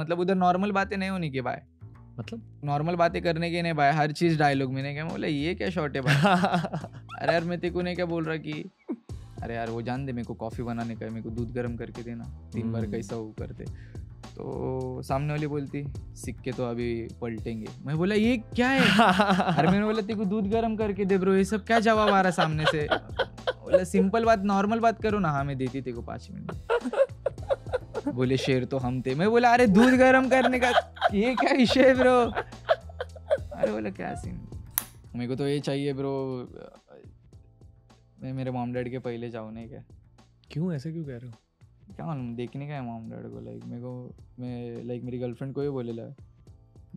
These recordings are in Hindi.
मतलब उधर नॉर्मल बातें नहीं होनी की भाई मतलब नॉर्मल बातें करने के नहीं भाई हर चीज डायलॉग में नहीं क्या बोले ये क्या शॉर्ट है भाई अरे यार मैं तेको नहीं क्या बोल रहा कि अरे यार वो जान दे मेरे को कॉफ़ी बनाने का मेरे को दूध गर्म करके देना दिन भर हम्म। कैसा वो करते तो सामने वाली बोलती सिक्के तो अभी पलटेंगे मैं बोला ये क्या है अरे मैंने बोला तेको दूध गर्म करके दे ब्रो ये सब क्या जवाब आ रहा सामने से बोला सिंपल बात नॉर्मल बात करो ना हाँ मैं देती तेको पाँच मिनट बोले शेर तो हम थे मैं बोला अरे दूध गर्म करने का ये क्या विषय ब्रो अरे बोला क्या सीन मेरे को तो ये चाहिए ब्रो मैं मेरे मॉम डैड के पहले जाऊँ नहीं क्या क्यों ऐसे क्यों कह रहे हो क्या मालूम देखने का है मॉम डैड को लाइक मेरे को मैं लाइक मेरी गर्लफ्रेंड को ही बोले ला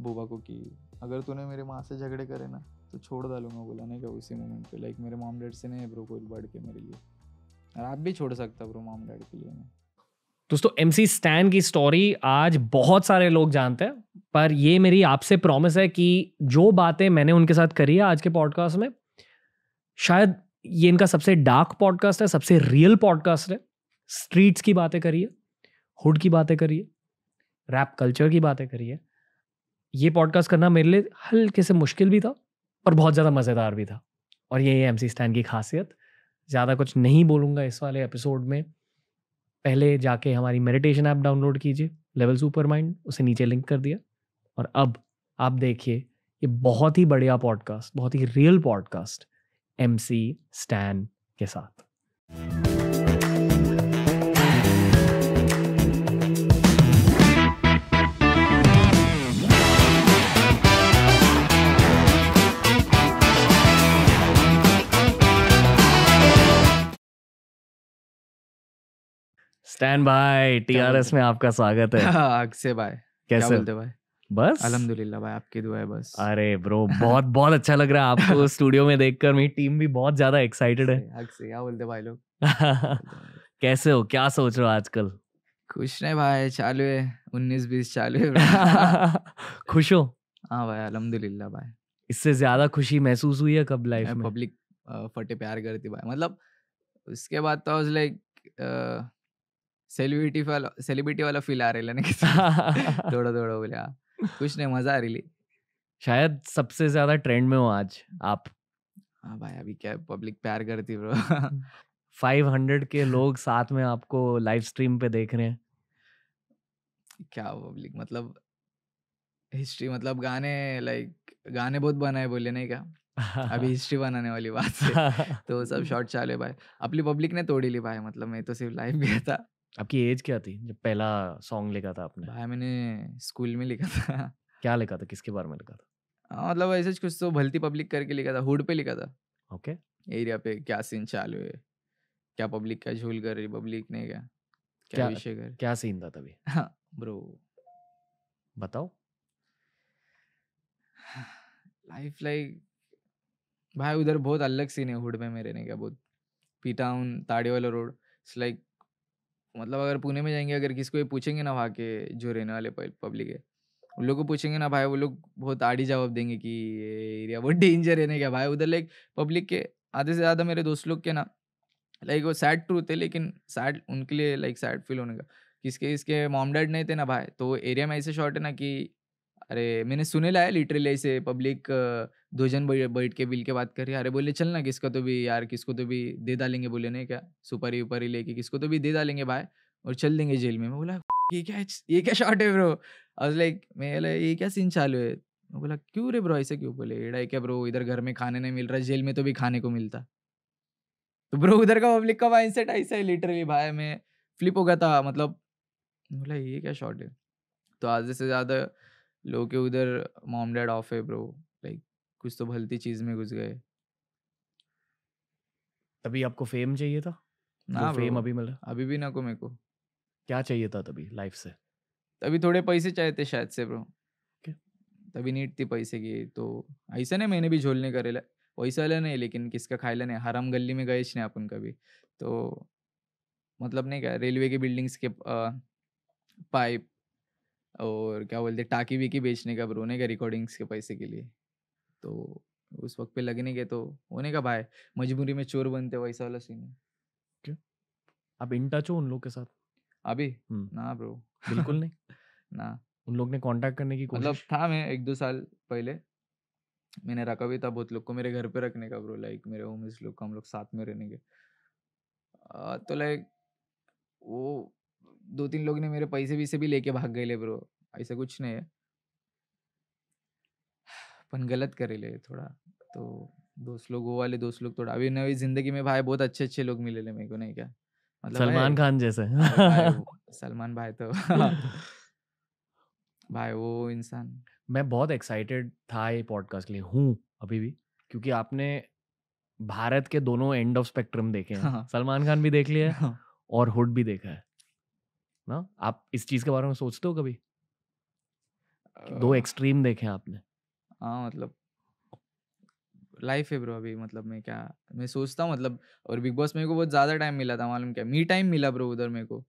बुबा को कि अगर तूने मेरे माँ से झगड़े करे ना तो छोड़ डालूंगा बोला नहीं क्या उसी मोमेंट पे लाइक मेरे मॉम डैड से नहीं है ब्रो कोई बढ़ के मेरे लिए और आप भी छोड़ सकता ब्रो मॉम डैड के लिए मैं दोस्तों एम सी स्टैन की स्टोरी आज बहुत सारे लोग जानते हैं पर ये मेरी आपसे प्रॉमिस है कि जो बातें मैंने उनके साथ करी है आज के पॉडकास्ट में शायद ये इनका सबसे डार्क पॉडकास्ट है सबसे रियल पॉडकास्ट है स्ट्रीट्स की बातें करिए हुड की बातें करिए रैप कल्चर की बातें करिए ये पॉडकास्ट करना मेरे लिए हल्के से मुश्किल भी था और बहुत ज़्यादा मज़ेदार भी था और ये है एम सी स्टैन की खासियत ज़्यादा कुछ नहीं बोलूँगा इस वाले एपिसोड में पहले जाके हमारी मेडिटेशन ऐप डाउनलोड कीजिए लेवल सुपर माइंड उसे नीचे लिंक कर दिया और अब आप देखिए ये बहुत ही बढ़िया पॉडकास्ट बहुत ही real podcast M C Stan के साथ स्टैंड बाय टीआरएस में आपका स्वागत है आग से भाई कैसे बोलते भाई बस अलहमदुल्ला भाई आपकी दुआ है बस अरे ब्रो बहुत बहुत अच्छा लग रहा है आपको स्टूडियो में देखकर मेरी टीम भी बहुत ज्यादा एक्साइटेड है आग से क्या बोलते भाई लोग कैसे हो क्या सोच रहे हो आजकल खुश नहीं भाई चालू है उन्नीस बीस चालू है खुश हो हाँ भाई अलहमदुल्ला भाई इससे ज्यादा खुशी महसूस हुई है कब लाइफ में पब्लिक फटे प्यार करती भाई मतलब उसके बाद तो लाइक सेलिब्रिटी वाला सेलिब्रिटी वाला फील आ रहा ना थोड़ा थोड़ा बोले हाँ। कुछ नहीं मजा आ रही शायद सबसे ज्यादा ट्रेंड में हो आज आप हाँ भाई अभी क्या पब्लिक प्यार करती ब्रो फाइव हंड्रेड के लोग साथ में आपको लाइव स्ट्रीम पे देख रहे हैं क्या पब्लिक मतलब हिस्ट्री मतलब गाने लाइक गाने बहुत बनाए बोले नहीं क्या अभी हिस्ट्री बनाने वाली बात है तो सब शॉर्ट चाले भाई अपनी पब्लिक ने तोड़ी ली भाई मतलब मैं तो सिर्फ लाइव गया था आपकी एज क्या थी जब पहला सॉन्ग लिखा था आपने भाई मैंने स्कूल में लिखा था क्या लिखा था किसके बारे में लिखा था आ, मतलब ऐसे कुछ तो भलती पब्लिक करके लिखा था हुड पे लिखा था ओके okay. एरिया पे क्या सीन चालू है क्या पब्लिक क्या झूल कर रही पब्लिक ने क्या क्या विषय कर क्या सीन था तभी हाँ, ब्रो बताओ लाइफ लाइक भाई उधर बहुत अलग सीन है हुड में मेरे ने क्या बहुत पीटाउन वाला रोड इट्स लाइक मतलब अगर पुणे में जाएंगे अगर किसी को ये पूछेंगे ना वहाँ के जो रहने वाले पब्लिक है उन लोग को पूछेंगे ना भाई वो लोग बहुत आड़ी जवाब देंगे कि ये एरिया बहुत डेंजर है ना क्या भाई उधर लाइक पब्लिक के आधे से ज़्यादा मेरे दोस्त लोग के ना लाइक वो सैड ट्रूथ है लेकिन सैड उनके लिए लाइक सैड फील होने का किसके इसके मॉम डैड नहीं थे ना भाई तो एरिया में ऐसे शॉर्ट है ना कि अरे मैंने सुने लाया लिटरली ऐसे पब्लिक दुजन बैठ के बिल के बात कर रही अरे बोले चल ना किसको तो भी यार किसको तो भी दे डालेंगे बोले नहीं क्या सुपारी उपारी लेके किसको तो भी दे डालेंगे भाई और चल देंगे जेल में मैं बोला ये क्या ये क्या शॉर्ट है ब्रो आज लाइक मैं ये क्या सीन चालू है मैं बोला क्यों रे ब्रो ऐसे क्यों बोले एड़ा क्या ब्रो इधर घर में खाने नहीं मिल रहा जेल में तो भी खाने को मिलता तो ब्रो उधर का पब्लिक का माइंड सेट ऐसा है लिटरली भाई मैं फ्लिप हो गया था मतलब बोला ये क्या शॉर्ट है तो आधे से ज़्यादा लोग के उधर मॉम डैड ऑफ है ब्रो लाइक कुछ तो भलती चीज में घुस गए तभी आपको फेम चाहिए था ना फेम अभी मिला अभी भी ना को मेरे को क्या चाहिए था तभी लाइफ से तभी थोड़े पैसे चाहिए थे शायद से ब्रो okay. तभी नीट थी पैसे की तो ऐसा नहीं मैंने भी झोलने करे ला पैसा वाला नहीं लेकिन किसका खायला नहीं हराम गली में गए नहीं अपन कभी तो मतलब नहीं क्या रेलवे के बिल्डिंग्स के पाइप और क्या बोलते टाकी वीकी बेचने का रोने का रिकॉर्डिंग्स के पैसे के लिए तो उस वक्त पे लगने के तो होने का भाई मजबूरी में चोर बनते वैसा वाला सीन क्या अब इन टच हो उन लोग के साथ अभी हम्म। ना ब्रो बिल्कुल नहीं ना उन लोग ने कांटेक्ट करने की मतलब था मैं एक दो साल पहले मैंने रखा भी था बहुत लोग को मेरे घर पे रखने का ब्रो लाइक मेरे होमिस लोग का हम लोग साथ में रहने के आ, तो लाइक वो दो तीन लोग ने मेरे पैसे वैसे भी लेके भाग गए ब्रो ऐसा कुछ नहीं है पन गलत ले थोड़ा तो दोस्त लोग वो वाले दोस्त लोग थोड़ा अभी नवी जिंदगी में भाई बहुत अच्छे अच्छे लोग मिले मेरे को नहीं क्या मतलब सलमान खान जैसे सलमान भाई तो भाई वो इंसान मैं बहुत एक्साइटेड था ये पॉडकास्ट के लिए हूँ अभी भी क्योंकि आपने भारत के दोनों एंड ऑफ स्पेक्ट्रम देखे हैं हाँ। सलमान खान भी देख लिया है हाँ। और हुड भी देखा है ना आप इस चीज के बारे में सोचते हो कभी आ, दो एक्सट्रीम देखे आपने हाँ मतलब लाइफ है ब्रो अभी मतलब मैं क्या मैं सोचता हूँ मतलब और बिग बॉस मेरे को बहुत ज़्यादा टाइम मिला था मालूम क्या मी टाइम मिला ब्रो उधर मेरे को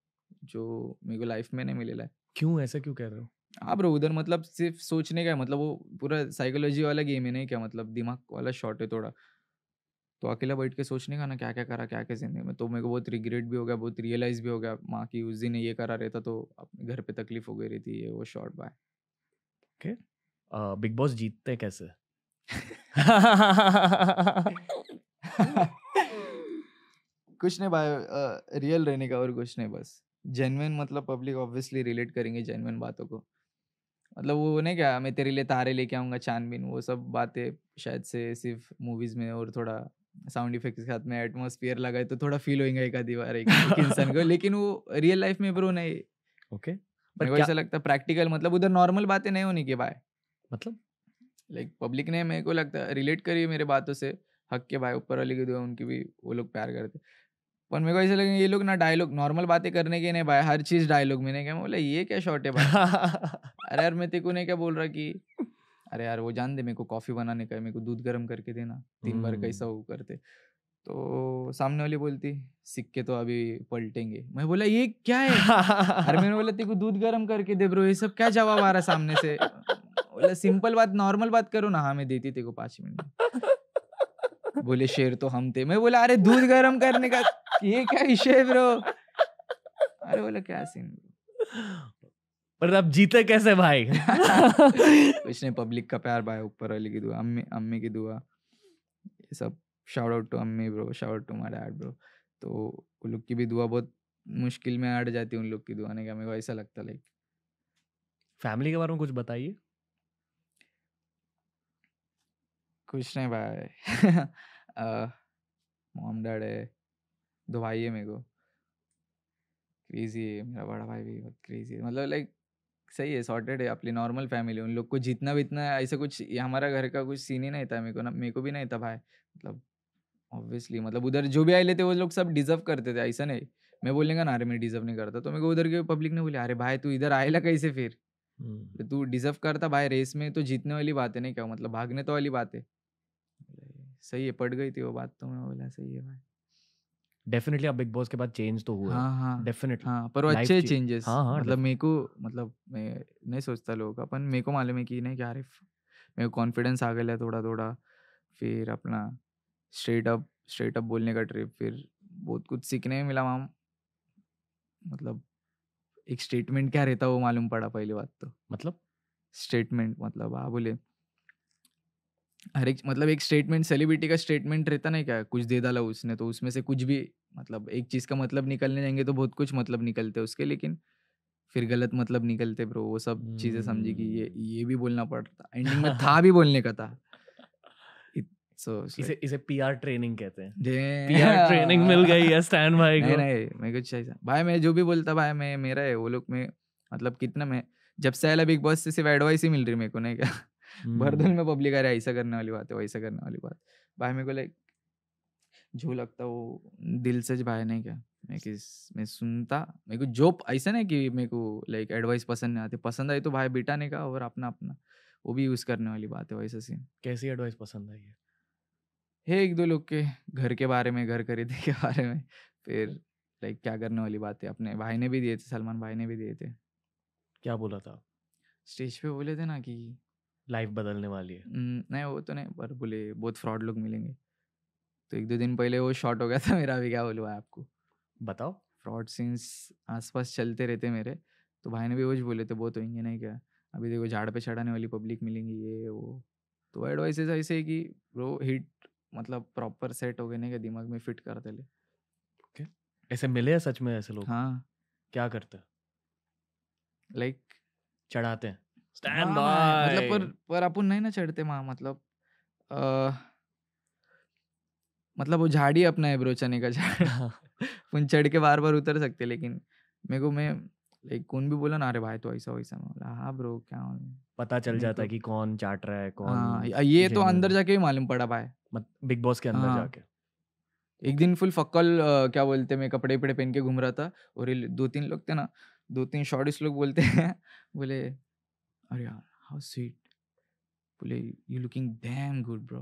जो मेरे को लाइफ में नहीं मिलेला क्यों ऐसा क्यों कह रहे हो हाँ ब्रो उधर मतलब सिर्फ सोचने का है मतलब वो पूरा साइकोलॉजी वाला गेम है नहीं क्या मतलब दिमाग वाला शॉर्ट है थोड़ा तो अकेला बैठ के सोचने का ना क्या क्या करा क्या क्या जिंदगी में तो मेरे को बहुत रिग्रेट भी हो गया बहुत रियलाइज भी हो गया माँ की उस दिन ये करा रहता तो अपने घर पे तकलीफ हो गई रही थी ये वो short bye okay Bigg Boss जीतते कैसे कुछ नहीं भाई रियल रहने का और कुछ नहीं बस जेनविन मतलब पब्लिक ऑब्वियसली रिलेट करेंगे जेनविन बातों को मतलब वो नहीं क्या मैं तेरे लिए तारे लेके आऊँगा चांदबिन वो सब बातें शायद से सिर्फ मूवीज़ में और थोड़ा साउंड इफेक्ट के साथ में एटमोसफियर लगाए तो थोड़ा फील होगा एक आधी बार एक इंसान को लेकिन वो रियल लाइफ में ब्रो नहीं ओके मेरे को ऐसा लगता है प्रैक्टिकल मतलब उधर नॉर्मल बातें नहीं होनी के भाई मतलब लाइक पब्लिक ने मेरे को लगता है रिलेट करी मेरे बातों से हक के भाई ऊपर वाली के दो उनकी भी वो लोग प्यार करते पर मेरे को ऐसा लगे ये लोग ना डायलॉग नॉर्मल बातें करने के नहीं भाई हर चीज़ डायलॉग में नहीं क्या बोला ये क्या शॉर्ट है भाई अरे यार मैं तेको ने क्या बोल रहा कि अरे यार वो जान दे मेरे को कॉफ़ी बनाने का मेरे को दूध गर्म करके देना दिन भर कैसा वो हम्म। करते तो सामने वाली बोलती सिक्के तो अभी पलटेंगे मैं बोला ये क्या है अरे मैंने बोला तेरे को दूध गर्म करके दे ब्रो ये सब क्या जवाब आ रहा सामने से बोला सिंपल बात नॉर्मल बात करो ना हाँ मैं देती तेरे को पाँच मिनट बोले शेर तो हम थे मैं बोला अरे दूध गर्म करने का ये क्या विषय ब्रो अरे बोला क्या सीन पर आप जीते कैसे भाई उसने पब्लिक का प्यार भाई ऊपर वाले की दुआ अम्मी अम्मी की दुआ ये सब शाउट आउट टू अम्मी bro shout to my dad bro तो उन लोग की भी दुआ बहुत मुश्किल में अट जाती है उन लोग की दुआ ने क्या मेरे को ऐसा लगता लाइक फैमिली के बारे में कुछ बताइए कुछ नहीं भाई मॉम डैड है दो भाई है मेरे को क्रेजी है मेरा बड़ा भाई भी बहुत क्रेजी है मतलब लाइक सही है सॉर्टेड है अपनी नॉर्मल फैमिली उन लोग को जितना इतना ऐसा कुछ हमारा घर का कुछ सीन ही नहीं था मेरे को ना मेरे को भी नहीं था भाई मतलब ऑब्वियसली मतलब उधर जो भी आए लेते वो लोग सब डिजर्व करते थे ऐसा नहीं मैं का ना अरे मैं डिजर्व नहीं करता तो मेरे को उधर के पब्लिक ने बोले अरे भाई तू इधर आएगा कैसे फिर हम्म। तो तू डिजर्व करता भाई रेस में तो जीतने वाली बात है नहीं क्या मतलब भागने तो वाली बात है सही है पड़ गई थी वो बात तो मैं बोला सही है भाई डेफिनेटली अब बिग बॉस के बाद चेंज तो हुआ हाँ हाँ, डेफिनेटली हाँ, पर अच्छे चेंजेस हाँ, हाँ, मतलब मेरे को मतलब मैं नहीं सोचता लोग अपन मेरे को मालूम है कि नहीं क्या रिफ मेरे को कॉन्फिडेंस आ गया थोड़ा थोड़ा फिर अपना स्ट्रेट अप स्ट्रेट अप बोलने का ट्रिप फिर बहुत कुछ सीखने में मिला माम मतलब एक स्टेटमेंट क्या रहता वो मालूम पड़ा पहली बात तो मतलब स्टेटमेंट मतलब हाँ बोले हर एक मतलब एक स्टेटमेंट सेलिब्रिटी का स्टेटमेंट रहता नहीं क्या कुछ दे डाला उसने तो उसमें से कुछ भी मतलब एक चीज़ का मतलब निकलने जाएंगे तो बहुत कुछ मतलब निकलते हैं उसके लेकिन फिर गलत मतलब निकलते ब्रो वो सब चीज़ें समझी कि ये हम्म। ये भी बोलना पड़ता एंडिंग में था भी बोलने का था सो so, इसे इसे पीआर ट्रेनिंग कहते हैं पीआर ट्रेनिंग मिल गई है स्टैंड भाई को नहीं नहीं मैं कुछ ऐसा भाई मैं जो भी बोलता भाई मैं मेरा है वो लोग मैं मतलब कितना मैं जब से आया बिग बॉस से सिर्फ एडवाइस ही मिल रही मेरे को नहीं क्या भर में पब्लिक आ रहा है ऐसा करने वाली बात है वैसा करने वाली बात भाई मेरे को लाइक जो लगता वो दिल से भाई नहीं क्या मैं किस मैं सुनता मेरे को जो ऐसा नहीं कि मेरे को लाइक एडवाइस पसंद नहीं आती पसंद आई तो भाई बेटा ने कहा और अपना अपना वो भी यूज़ करने वाली बात है वैसा सीन कैसी एडवाइस पसंद आई है हे एक दो लोग के घर के बारे में घर खरीदे के बारे में फिर लाइक क्या करने वाली बात है अपने भाई ने भी दिए थे सलमान भाई ने भी दिए थे क्या बोला था स्टेज पे बोले थे ना कि लाइफ बदलने वाली है नहीं वो तो नहीं पर बोले बहुत फ्रॉड लोग मिलेंगे तो एक दो दिन पहले वो शॉर्ट हो गया था मेरा अभी क्या बोलूँ आपको बताओ फ्रॉड सीन्स आसपास चलते रहते मेरे तो भाई ने भी वही बोले थे बहुत होंगे नहीं क्या अभी देखो झाड़ पे चढ़ाने वाली पब्लिक मिलेंगी ये वो तो एडवाइसेस ऐसे है कि ब्रो हिट मतलब प्रॉपर सेट हो गए नहीं क्या दिमाग में फिट करते ले ऐसे मिले हैं सच में ऐसे लोग हाँ क्या करते लाइक like, चढ़ाते हैं स्टैंड हाँ, हाँ, बाय मतलब पर पर अपन नहीं ना चढ़ते वहां मतलब आ, मतलब वो झाड़ी अपना है ब्रो चने का झाड़ अपन चढ़ के बार बार उतर सकते लेकिन मेरे को मैं लाइक कौन भी बोला ना अरे भाई तो ऐसा वैसा मैं बोला हाँ ब्रो क्या पता चल जाता है कि कौन चाट रहा है कौन हाँ, ये तो अंदर जाके ही मालूम पड़ा भाई बिग बॉस के अंदर हाँ, जाके एक दिन फुल फक्कल क्या बोलते मैं कपड़े पड़े पहन के घूम रहा था और दो तीन लोग थे ना दो तीन शॉर्टिस्ट लोग बोलते हैं बोले अरे यार हाउ स्वीट बोले you looking damn good bro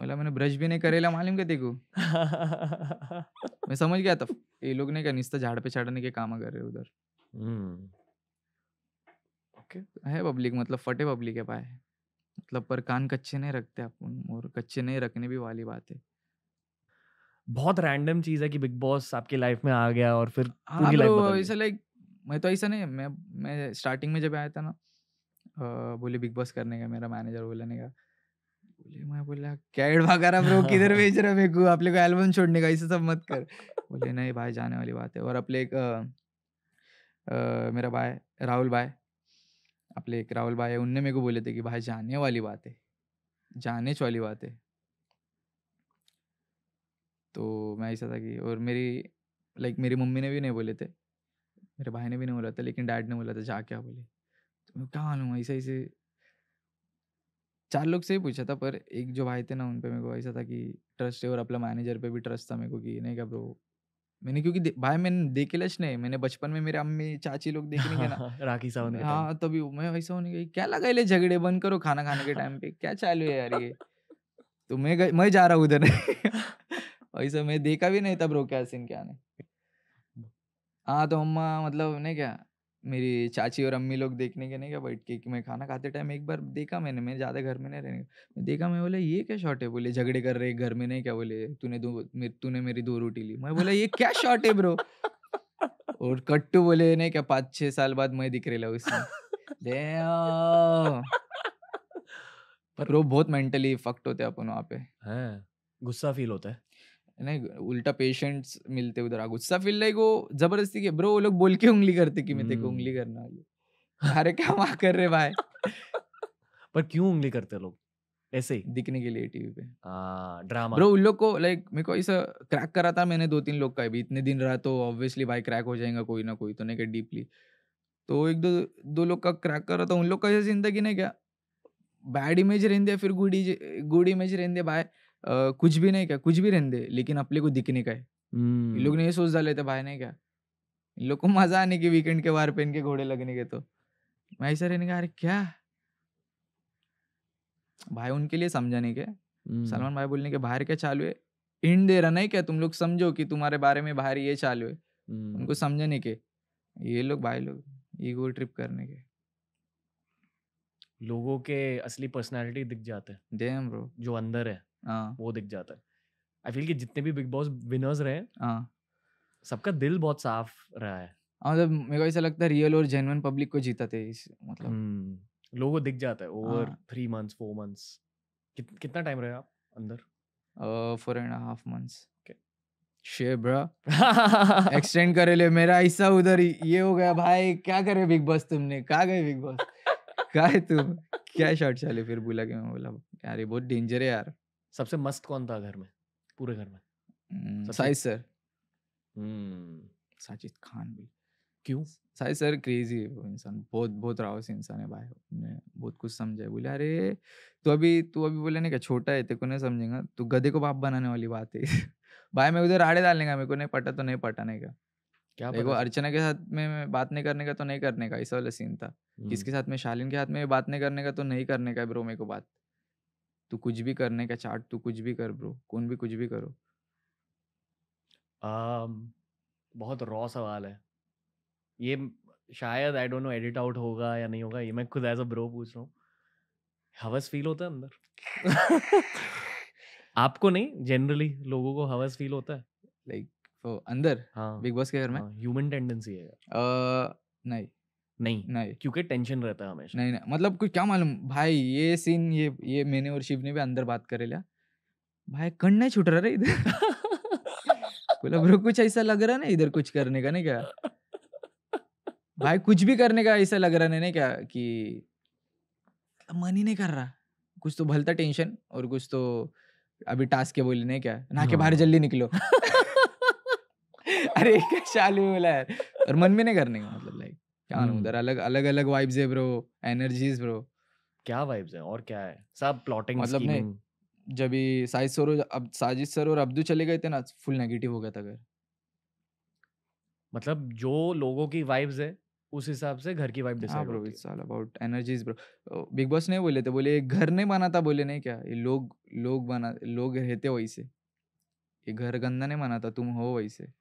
बोला मैंने ब्रश भी नहीं करेला मालूम क्या देखो मैं समझ गया था ये लोग नहीं क्या निस्ता झाड़ पे चढ़ने के काम कर रहे उधर ओके हम्म। है पब्लिक मतलब फटे पब्लिक है पाए मतलब पर कान कच्चे नहीं रखते अपन और कच्चे नहीं रखने भी वाली बात है बहुत रैंडम चीज है कि बिग बॉस आपकी लाइफ में आ गया और फिर हाँ पूरी लाइफ बदल गई। लाइक मैं तो ऐसा नहीं मैं मैं स्टार्टिंग में जब आया था ना बोले बिग बॉस करने का मेरा मैनेजर बोला नहीं का बोले मैं बोला क्या वगैरह ब्रो किधर भेज रहा मेरे को आप लोग एल्बम छोड़ने का ऐसे सब मत कर बोले नहीं भाई जाने वाली बात है और अपने एक मेरा भाई राहुल भाई अपने एक राहुल भाई उनने मेरे को बोले थे कि भाई जाने वाली बात है जाने वाली बात है तो मैं ऐसा था कि और मेरी लाइक मेरी मम्मी ने भी नहीं बोले थे मेरे भाई ने भी नहीं बोला था लेकिन डैड ने बोला था जा क्या बोले तो मैं कहाँ लूँगा ऐसे ऐसे चार लोग से ही पूछा था पर एक जो भाई थे ना उन पर मेरे को ऐसा था कि ट्रस्ट है और अपना मैनेजर पर भी ट्रस्ट था मेरे को कि नहीं क्या ब्रो मैंने क्योंकि भाई मैंने देखे लच नहीं मैंने बचपन में मेरे अम्मी चाची लोग देखे नहीं ना राखी साहब हाँ तभी मैं वैसा होने गई क्या लगा ले झगड़े बंद करो खाना खाने के टाइम पे क्या चालू है यार ये तो मैं मैं जा रहा हूँ उधर ऐसा मैं देखा भी नहीं था ब्रो क्या सीन क्या नहीं हाँ, तो अम्मा मतलब नहीं क्या मेरी चाची और अम्मी लोग देखने के नहीं क्या बैठ के कि मैं खाना खाते टाइम एक बार देखा मैंने मैं ज़्यादा घर में नहीं रहने मैं देखा मैं बोला ये क्या शॉट है बोले झगड़े कर रहे घर में नहीं क्या बोले तूने दो मेरे तूने मेरी दो रोटी ली मैं बोला ये क्या शॉट है ब्रो और कट्टू बोले नहीं क्या पाँच छः साल बाद मैं दिख रहा उसमें ले पर वो बहुत मेंटली फक्ट होते हैं अपन वहाँ पे है गुस्सा फील होता है नहीं उल्टा पेशेंट्स मिलते उधर आ गुस्सा फील लाइक वो जबरदस्ती के ब्रो वो लोग बोल के उंगली करते कि मैं तेरे को उंगली हम्म। करना अरे क्या वहां कर रहे भाई पर क्यों उंगली करते लोग ऐसे ही दिखने के लिए टीवी पे ड्रामा हाँ, ब्रो उन लोग को लाइक मेरे को ऐसा क्रैक करा था मैंने दो तीन लोग का भी इतने दिन रहा तो ऑब्वियसली भाई क्रैक हो जाएगा कोई ना कोई तो नहीं क्या डीपली तो एक दो दो लोग का क्रैक कर रहा था उन लोग का ऐसा जिंदगी नहीं क्या बैड इमेज रहेंदे फिर गुड गुड इमेज रहेंदे भाई कुछ भी नहीं क्या कुछ भी रहने दे लेकिन अपने को दिखने का है इन लोग हम्म। ने ये सोच डाले थे तो भाई नहीं क्या इन लोग को मजा आने के वीकेंड के बार पहन के घोड़े लगने के तो मैं ऐसा रहने का अरे क्या भाई उनके लिए समझाने के हम्म। सलमान भाई बोलने के बाहर क्या चालू है इंड दे रहा नहीं क्या तुम लोग समझो कि तुम्हारे बारे में बाहर ये चालू है उनको हम्म। समझाने के ये लोग भाई लोग ईगो ट्रिप करने के लोगों के असली पर्सनालिटी दिख जाते हैं ब्रो जो अंदर है हाँ। वो दिख जाता है आई फील कि जितने भी बिग बॉस विनर्स रहे हाँ। सबका दिल बहुत साफ रहा है हाँ, मतलब मेरे को ऐसा लगता है रियल और जेन्युइन पब्लिक को जीता थे इस मतलब हम्म, लोगों दिख जाता है over three months four months कितना टाइम रहे आप अंदर फोर एंड हाफ मंथ्स शे ब्रा एक्सटेंड करे ले मेरा ऐसा उधर ये हो गया भाई क्या करे बिग बॉस तुमने कहा गए बिग बॉस कहा है तुम क्या शॉट चले फिर बोला कि मैं बोला यार ये बहुत डेंजर है यार सबसे मस्त कौन था घर में पूरे घर में साई सर साजिद खान भी क्यों साई सर क्रेजी वो इंसान बहुत बहुत राव से इंसान है भाई ने बहुत कुछ समझा बोले अरे तू अभी तू अभी बोले ना क्या छोटा है तेरे को नहीं समझेगा तू गधे को बाप बनाने वाली बात है भाई मैं उधर आड़े डालने का मेरे को नहीं पटा तो नहीं पटाने का क्या देखो अर्चना के साथ में बात नहीं करने का तो नहीं करने का ऐसा वाला सीन था किसके साथ में शालिन के साथ में बात नहीं करने का तो नहीं करने का ब्रो मेरे को बात तू कुछ भी करने का चार्ट तू कुछ भी कर ब्रो कौन भी कुछ भी करो um, बहुत रॉ सवाल है ये शायद I don't know edit out होगा या नहीं होगा ये मैं खुद एज अ ब्रो पूछ रहा हूँ हवस फील होता है अंदर आपको नहीं जनरली लोगों को हवस फील होता है लाइक like, अंदर हाँ बिग बॉस के घर में ह्यूमन हाँ, टेंडेंसी है uh, नहीं नहीं नहीं क्योंकि टेंशन रहता है हमेशा नहीं नहीं मतलब कुछ क्या मालूम भाई ये सीन ये ये मैंने और शिव ने भी अंदर बात कर लिया भाई कण नहीं छुट रहा इधर बोला ब्रो कुछ ऐसा लग रहा ना इधर कुछ करने का नहीं क्या भाई कुछ भी करने का ऐसा लग रहा नहीं, क्या कि मन ही नहीं कर रहा कुछ तो भलता टेंशन और कुछ तो अभी टास्क के बोले नहीं क्या ना के बाहर हाँ। जल्दी निकलो अरे क्या चालू बोला यार और मन में नहीं करने का मतलब क्या hmm. उधर अलग अलग अलग वाइब्स है ब्रो एनर्जीज ब्रो क्या वाइब्स है और क्या है सब प्लॉटिंग मतलब नहीं जब साजिद सर अब साजिद सर और अब्दू चले गए थे ना फुल नेगेटिव हो गया था घर मतलब जो लोगों की वाइब्स है उस हिसाब से घर की vibe decide bro it's all about energies bro Bigg Boss ने बोले थे बोले घर नहीं बना था बोले नहीं क्या ये लोग लोग बना लोग रहते वैसे ये घर गंदा नहीं बना था तुम हो वैसे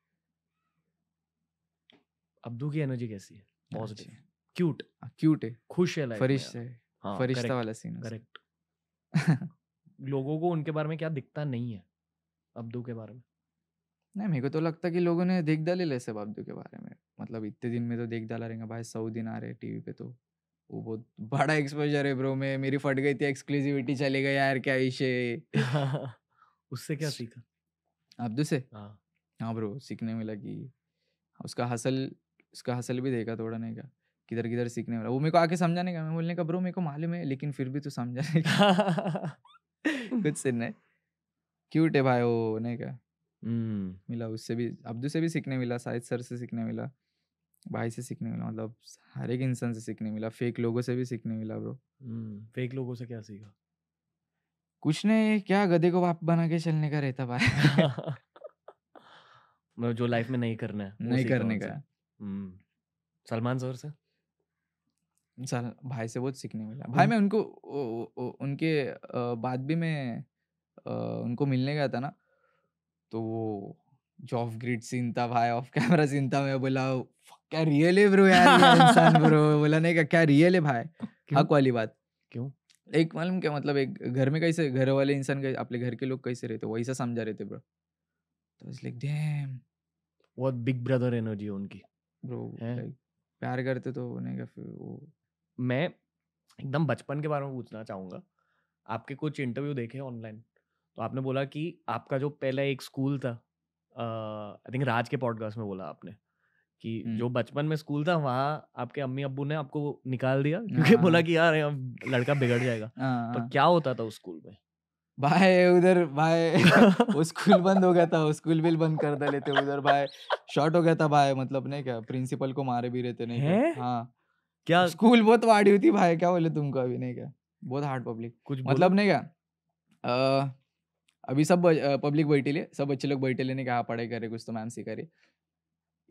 अब्दू की एनर्जी कैसी है पॉजिटिव क्यूट क्यूट है खुश है फरिश्ता है हाँ, फरिश्ता वाला सीन करेक्ट लोगों को उनके बारे में क्या दिखता नहीं है अब्दू के बारे में नहीं मेरे को तो लगता कि लोगों ने देख डाले ले सब अब्दू के बारे में मतलब इतने दिन में तो देख डाला रहेगा भाई सौ दिन आ रहे टीवी पे तो वो बहुत बड़ा एक्सपोजर है ब्रो में मेरी फट गई थी एक्सक्लूसिविटी चले गई यार क्या इशे उससे क्या सीखा अब्दू से हाँ हाँ ब्रो सीखने मिला कि उसका हसल इसका हसल भी देगा थोड़ा नहीं क्या किधर किधर सीखने वाला वो मेरे को आके समझाने का मैं बोलने का ब्रो मेरे को मालूम है लेकिन फिर भी तू समझाने का कुछ सिर नहीं क्यूट है भाई वो नहीं का हम्म। मिला उससे भी अब्दू से भी सीखने मिला शायद सर से सीखने मिला भाई से सीखने मिला मतलब हर एक इंसान से सीखने मिला फेक लोगों से भी सीखने मिला ब्रो हम्म, फेक लोगों से क्या सीखा कुछ नहीं क्या गधे को बाप बना के चलने का रहता भाई मतलब जो लाइफ में नहीं करना है नहीं करने का हम्म, सलमान ज़ोहर से? सल भाई से बहुत सीखने मिला। भाई हम्म। मैं उनको उनके बाद भी मैं उनको मिलने गया था ना, तो वो जो ऑफ ग्रिड सीन था भाई, ऑफ कैमरा सीन था, मैं बोला क्या रियल है ब्रो यार इंसान ब्रो, बोला नहीं का क्या रियल है भाई, हक वाली बात। क्यों? एक मालूम क्या मतलब एक घर में कैसे घर वाले इंसान कै अपने घर के लोग कैसे रहते, वैसा समझा रहे थे ब्रो। तो आई लाइक डैम! बहुत बिग ब्रदर एनर्जी है उनकी। ब्रो लाइक प्यार करते तो होने का फिर वो मैं एकदम बचपन के बारे में पूछना चाहूँगा आपके कुछ इंटरव्यू देखे ऑनलाइन तो आपने बोला कि आपका जो पहला एक स्कूल था आई थिंक राज के पॉडकास्ट में बोला आपने कि हम्म। जो बचपन में स्कूल था वहाँ आपके अम्मी अब्बू ने आपको निकाल दिया क्योंकि बोला हाँ। कि यार लड़का बिगड़ जाएगा हाँ, तो हाँ। क्या होता था उस स्कूल में भाई उधर भाई वो स्कूल बंद हो गया था वो स्कूल बिल बंद कर डाले थे उधर भाई शॉर्ट हो गया था भाई मतलब नहीं क्या प्रिंसिपल को मारे भी रहते नहीं है? हाँ क्या स्कूल बहुत वाड़ी हुई थी भाई क्या बोले तुमको अभी नहीं क्या बहुत हार्ड पब्लिक कुछ मतलब नहीं क्या अभी सब पब्लिक बैठे लिए सब अच्छे लोग बैठे लेने कहा पढ़ाई करे कुछ तो मैम सिखा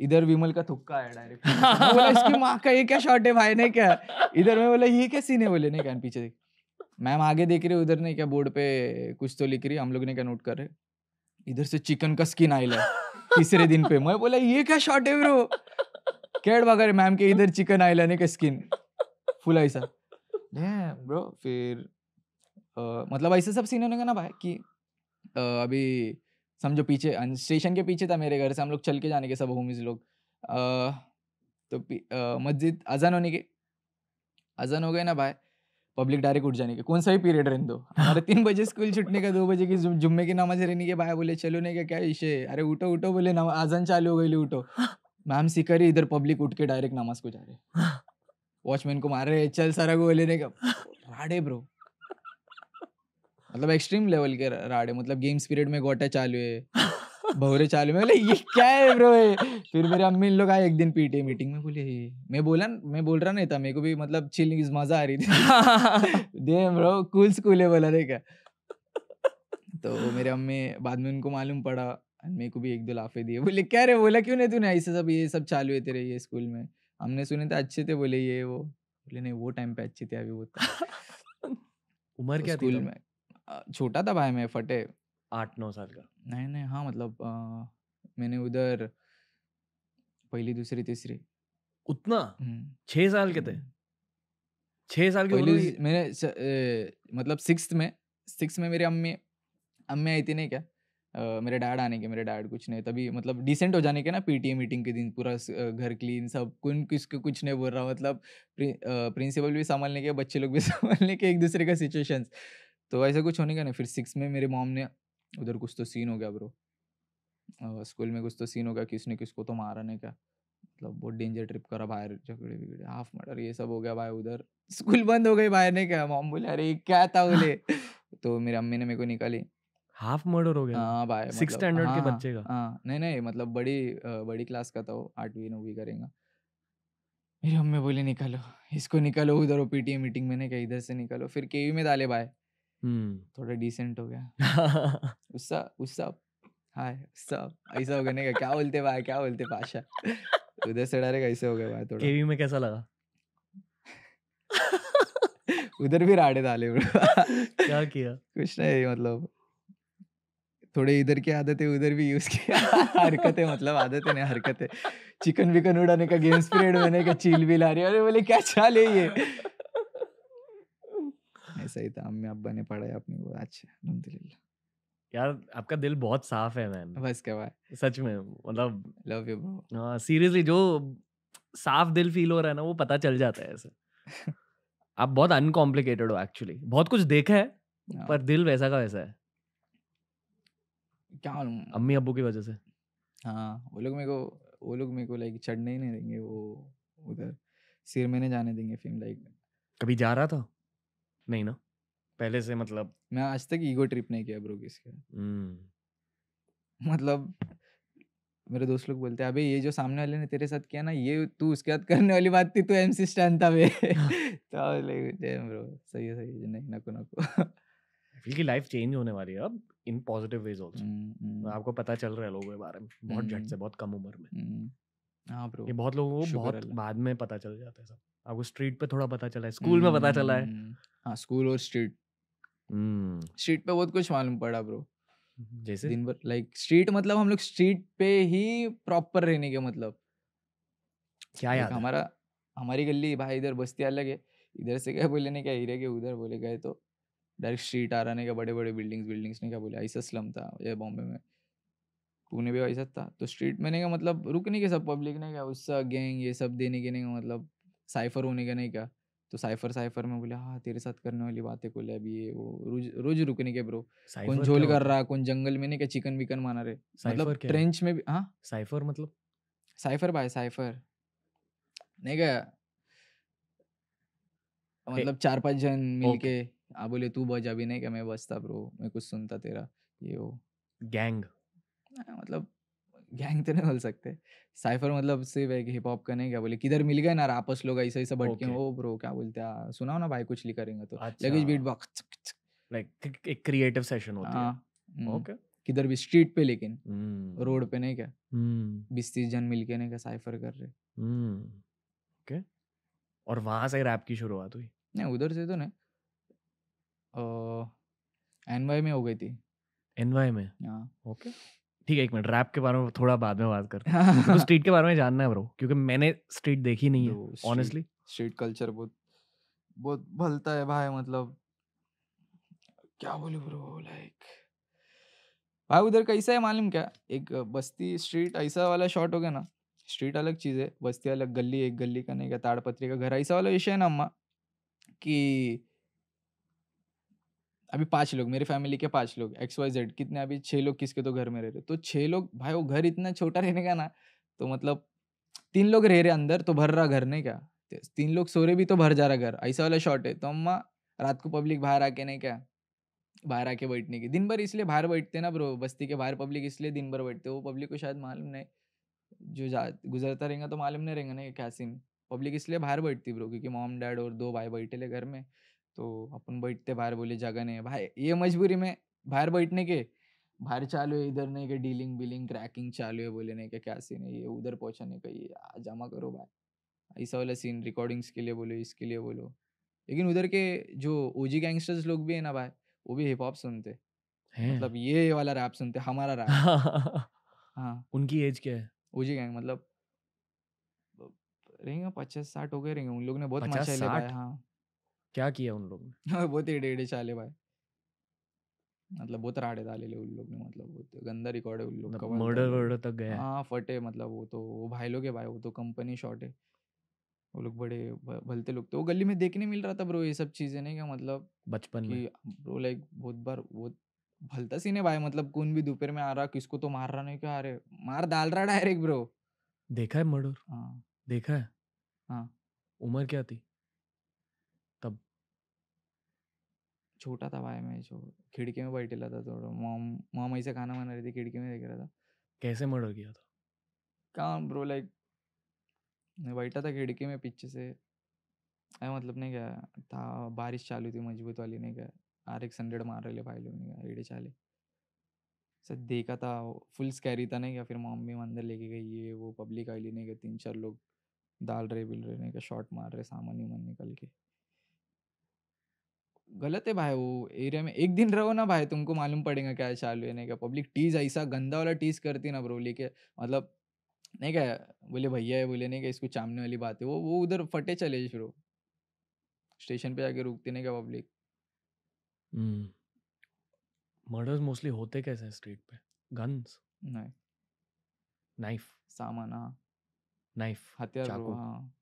इधर विमल का थुक्का है डायरेक्ट बोला इसकी माँ का ये क्या शॉर्ट है भाई नहीं क्या इधर में बोला ये क्या सीन है बोले नहीं क्या पीछे देख मैम आगे देख रही उधर नहीं क्या बोर्ड पे कुछ तो लिख रही हम लोग ने क्या नोट कर रहे इधर से चिकन का स्किन आई आइला तीसरे दिन पे मैं बोला ये क्या शॉट है ब्रो कैड वगैरह मैम के इधर चिकन आई लाने का स्किन फुल ऐसा ब्रो फिर आ, मतलब ऐसे सब सीन होने का ना भाई कि आ, अभी समझो पीछे स्टेशन के पीछे था मेरे घर से हम लोग चल के जाने के सब होमीज लोग आ, तो मस्जिद अजान होने के अजान हो गए ना भाई पब्लिक डायरेक्ट उठ जाने के कौन सा भी पीरियड रहने दो अरे तीन बजे स्कूल छुटने का दो बजे की जुम्मे की नमाज रहने के भाई बोले चलो नहीं क्या क्या इशे अरे उठो उठो बोले आजान चालू हो गई उठो मैम सिकरी इधर पब्लिक उठ के डायरेक्ट नमाज को जा रहे वॉचमैन को मार रहे चल सारा को लेने का राडे ब्रो मतलब एक्सट्रीम लेवल के राडे मतलब गेम्स पीरियड में गोटा चालू है भवरे चालू में बोले ये क्या है ब्रो ये फिर मेरे अम्मी इन लोग आए एक दिन पीटीए मीटिंग में बोले मैं बोला मैं बोल रहा नहीं था मेरे को भी मतलब चिलिंग मजा आ रही थी दे ब्रो कूल स्कूल है बोला देखा तो मेरे अम्मी बाद में उनको मालूम पड़ा मेरे को भी एक दो लाफे दिए बोले क्या रे बोला क्यों नहीं तूने ऐसे सब ये सब चालू होते रहे स्कूल में हमने सुने थे अच्छे थे बोले ये वो बोले नहीं वो टाइम पे अच्छे थे अभी वो तो उम्र तो क्या स्कूल में छोटा था भाई मैं फटे आठ नौ साल का नहीं नहीं हाँ मतलब आ, मैंने उधर पहली दूसरी तीसरी उतना हम्म। छः साल के थे हम्म। छः साल के पहली मैंने ए, मतलब सिक्स में सिक्स में मेरी अम्मी अम्मी आई थी नहीं क्या Uh, मेरे डैड आने के मेरे डैड कुछ नहीं तभी मतलब डिसेंट हो जाने के ना पीटीए मीटिंग के दिन पूरा घर क्लीन सब कुछ किसके कुछ नहीं बोल रहा मतलब प्रि, प्रिंसिपल भी संभालने के बच्चे लोग भी संभालने के एक दूसरे का सिचुएशंस तो ऐसा कुछ होने का नहीं फिर सिक्स में मेरे मॉम ने उधर कुछ तो सीन हो गया ब्रो स्कूल में कुछ तो सीन हो गया किसने किसको तो मारा नहीं क्या मतलब बहुत डेंजर ट्रिप करा बाहर झगड़े बिगड़े हाफ मर्डर ये सब हो गया भाई उधर स्कूल बंद हो गई भाई ने क्या मॉम बोले अरे क्या था बोले तो मेरी अम्मी ने मेरे को निकाली हाफ मर्डर हो गया हाँ भाई सिक्स स्टैंडर्ड मतलब के हाँ, बच्चे का हाँ नहीं नहीं मतलब बड़ी बड़ी क्लास का था वो आठवीं नौवीं करेगा मेरी अम्मी बोले निकालो इसको निकालो उधर वो पीटीए मीटिंग में नहीं क्या इधर से निकालो फिर केवी में डाले भाई हम्म। थोड़ा डिसेंट हो गया उसका उसका हाय सब ऐसा हो गया क्या बोलते भाई क्या बोलते पाशा उधर से डायरेक्ट ऐसे हो गए भाई थोड़ा केवी में कैसा लगा उधर भी राड़े डाले क्या किया कुछ नहीं मतलब थोड़े इधर की आदतें उधर भी यूज किया हरकतें मतलब आदतें नहीं हरकतें चिकन विकन उड़ाने का गेम्स पीरियड होने का चील भी ला रही है अरे बोले क्या चाल है ये सही था अम्मी अब्बा ने पढ़ाया अपने को अच्छा अलहमदिल्ला यार आपका दिल बहुत साफ है मैन बस क्या बात सच में मतलब लव यू ब्रो सीरियसली जो साफ दिल फील हो रहा है ना वो पता चल जाता है ऐसे आप बहुत अनकॉम्प्लिकेटेड हो एक्चुअली बहुत कुछ देखा है हाँ। पर दिल वैसा का वैसा है क्या अम्मी अब्बू की वजह से हाँ वो लोग मेरे को वो लोग मेरे को लाइक चढ़ने ही नहीं देंगे वो उधर सिर में नहीं जाने देंगे फिल्म लाइक कभी जा रहा था नहीं ना पहले से मतलब मैं आज तक ईगो ट्रिप नहीं किया ब्रो किसी का हम्म। मतलब मेरे दोस्त लोग बोलते हैं अबे ये जो सामने वाले ने तेरे साथ किया ना ये तू उसके साथ करने वाली बात थी तू एम सी स्टैंड था वे तो ब्रो सही है सही है नहीं नको नको फील की लाइफ चेंज होने वाली है अब इन पॉजिटिव वेज ऑल्सो आपको पता चल रहा है लोगों के बारे में बहुत झट हम्म। से बहुत कम उम्र में हम्म। हाँ ब्रो ये बहुत लोगों को बहुत बाद में पता चल जाता है सब आपको स्ट्रीट पे थोड़ा पता चला है स्कूल में पता चला है हाँ स्कूल और स्ट्रीट स्ट्रीट पे बहुत कुछ मालूम पड़ा ब्रो जैसे दिन भर लाइक स्ट्रीट मतलब हम लोग स्ट्रीट पे ही प्रॉपर रहने के मतलब क्या याद हमारा हमारी गली भाई इधर बस्ती अलग है इधर से क्या बोले नहीं क्या हीरे के उधर बोले गए तो डायरेक्ट स्ट्रीट आ रहा ने क्या बड़े बड़े बिल्डिंग्स बिल्डिंग्स ने क्या बोले ऐसा स्लम था ये बॉम्बे में पुणे भी वैसा था तो स्ट्रीट में नहीं का मतलब रुकने के सब पब्लिक ने क्या उससे गैंग ये सब देने के नहीं का मतलब साइफर होने का नहीं का तो साइफर साइफर में बोले हाँ तेरे साथ करने वाली बातें को अभी ये वो रोज रोज रुकने के ब्रो कौन झोल कर रहा कौन जंगल में नहीं क्या चिकन विकन माना रहे मतलब ट्रेंच में भी हाँ साइफर मतलब साइफर भाई साइफर नहीं क्या मतलब चार पांच जन मिलके आ हाँ, बोले तू बज अभी नहीं क्या मैं बजता ब्रो मैं कुछ सुनता तेरा ये वो गैंग हाँ, मतलब गैंग तो नहीं बोल सकते साइफर मतलब सिर्फ एक हिप हॉप का नहीं क्या बोले किधर मिल गए ना आपस लोग ऐसे ऐसे भटके okay. ओ ब्रो क्या बोलते हैं सुनाओ ना भाई कुछ लिखा रहेंगे तो लगेज बीट बॉक्स लाइक एक क्रिएटिव सेशन होता है हाँ, हम्म। ओके किधर भी स्ट्रीट पे लेकिन रोड हम्म। पे नहीं क्या हम्म। बीस तीस जन मिलके नहीं क्या साइफर कर रहे ओके और वहां से रैप की शुरुआत हुई नहीं उधर से तो नहीं एनवाई में हो गई थी एनवाई में हाँ ओके okay. ठीक है एक मिनट रैप के बारे में थोड़ा बाद में बात कर तो स्ट्रीट के बारे में जानना है ब्रो क्योंकि मैंने स्ट्रीट देखी नहीं है ऑनेस्टली स्ट्रीट कल्चर बहुत बहुत भलता है भाई मतलब क्या बोले ब्रो लाइक भाई उधर कैसा है मालूम क्या एक बस्ती स्ट्रीट ऐसा वाला शॉट हो गया ना स्ट्रीट अलग चीज़ है बस्ती अलग गली एक गली का नहीं क्या ताड़पत्री का घर ऐसा वाला विषय है ना अम्मा कि अभी पांच लोग मेरी फैमिली के पांच लोग एक्स वाई जेड कितने अभी छह लोग किसके तो घर में रह रहे तो छह लोग भाई वो घर इतना छोटा रहने का ना तो मतलब तीन लोग रह रहे अंदर तो भर रहा घर नहीं क्या तीन लोग सो रहे भी तो भर जा रहा घर ऐसा वाला शॉर्ट है तो अम्मा रात को पब्लिक बाहर आके नहीं क्या बाहर आके बैठने की दिन भर इसलिए बाहर बैठते ना ब्रो बस्ती के बाहर पब्लिक इसलिए दिन भर बैठते वो पब्लिक को शायद मालूम नहीं जो जा गुजरता रहेगा तो मालूम नहीं रहेगा ना कैसीम पब्लिक इसलिए बाहर बैठती ब्रो क्योंकि मॉम डैड और दो भाई बैठे ले घर में तो अपन बैठते बाहेर बोलले जागा नाही भाई ये मजबूरी में बाहर बैठने के बाहर चालू है इधर नहीं के डीलिंग बिलिंग क्रैकिंग चालू है बोले नहीं के क्या सीन है ये उधर पहुंचाने का ये जमा करो भाई ऐसा वाला सीन रिकॉर्डिंग्स के लिए बोलो इसके लिए बोलो लेकिन उधर के जो ओजी गैंगस्टर्स लोग भी है ना भाई वो भी हिप हॉप सुनते मतलब ये वाला रैप सुनते हमारा रैप हाँ उनकी एज क्या है ओजी गैंग मतलब रहेंगे पचास साठ हो गए रहेंगे उन लोग ने बहुत मचा लिया हाँ क्या किया उन लोग ने हाँ, बहुत एडे चाले भाई मतलब बहुत राड़े डाले ले उन लोग ने मतलब बहुत तो गंदा रिकॉर्ड है उन लोग का मर्डर मतलब मतलब वर्डर तक गया हाँ फटे मतलब वो तो वो भाई लोग है भाई वो तो कंपनी शॉट है वो लोग बड़े भलते लोग थे वो गली में देखने मिल रहा था ब्रो ये सब चीजें नहीं क्या मतलब बचपन में ब्रो लाइक बहुत बार वो भलता सीन है भाई मतलब कौन भी दोपहर में आ रहा किसको तो मार रहा नहीं क्या अरे मार डाल रहा डायरेक्ट ब्रो देखा है मर्डर हाँ देखा है हाँ उम्र क्या थी छोटा था भाई मैं जो खिड़की में बैठेला था थोड़ा मॉम मॉम ऐसे खाना बना रही थी खिड़की में देख रहा था कैसे मर्डर किया था काम ब्रो लाइक मैं बैठा था खिड़की में पीछे से आया मतलब नहीं क्या था बारिश चालू थी मजबूत वाली नहीं क्या आर एक्स हंड्रेड मार रहे भाई लोग नहीं क्या एडे चाले सर देखा था फुल स्कैरी था नहीं क्या फिर मम्मी अंदर लेके गई ये वो पब्लिक आई ली नहीं क्या तीन चार लोग डाल रहे बिल रहे नहीं क्या शॉट मार रहे सामान ही मन निकल के गलत है भाई वो एरिया में एक दिन रहो ना भाई तुमको मालूम पड़ेगा क्या चालू है नहीं क्या पब्लिक टीज ऐसा गंदा वाला टीज करती ना ब्रो लेके मतलब नहीं क्या बोले भैया है बोले नहीं क्या इसको चामने वाली बात है वो वो उधर फटे चले शुरू स्टेशन पे जाके रुकती नहीं क्या पब्लिक मर्डर्स मोस्टली होते कैसे हैं स्ट्रीट पे गन्स नहीं नाइफ सामान नाइफ हाँ। हथियार हाँ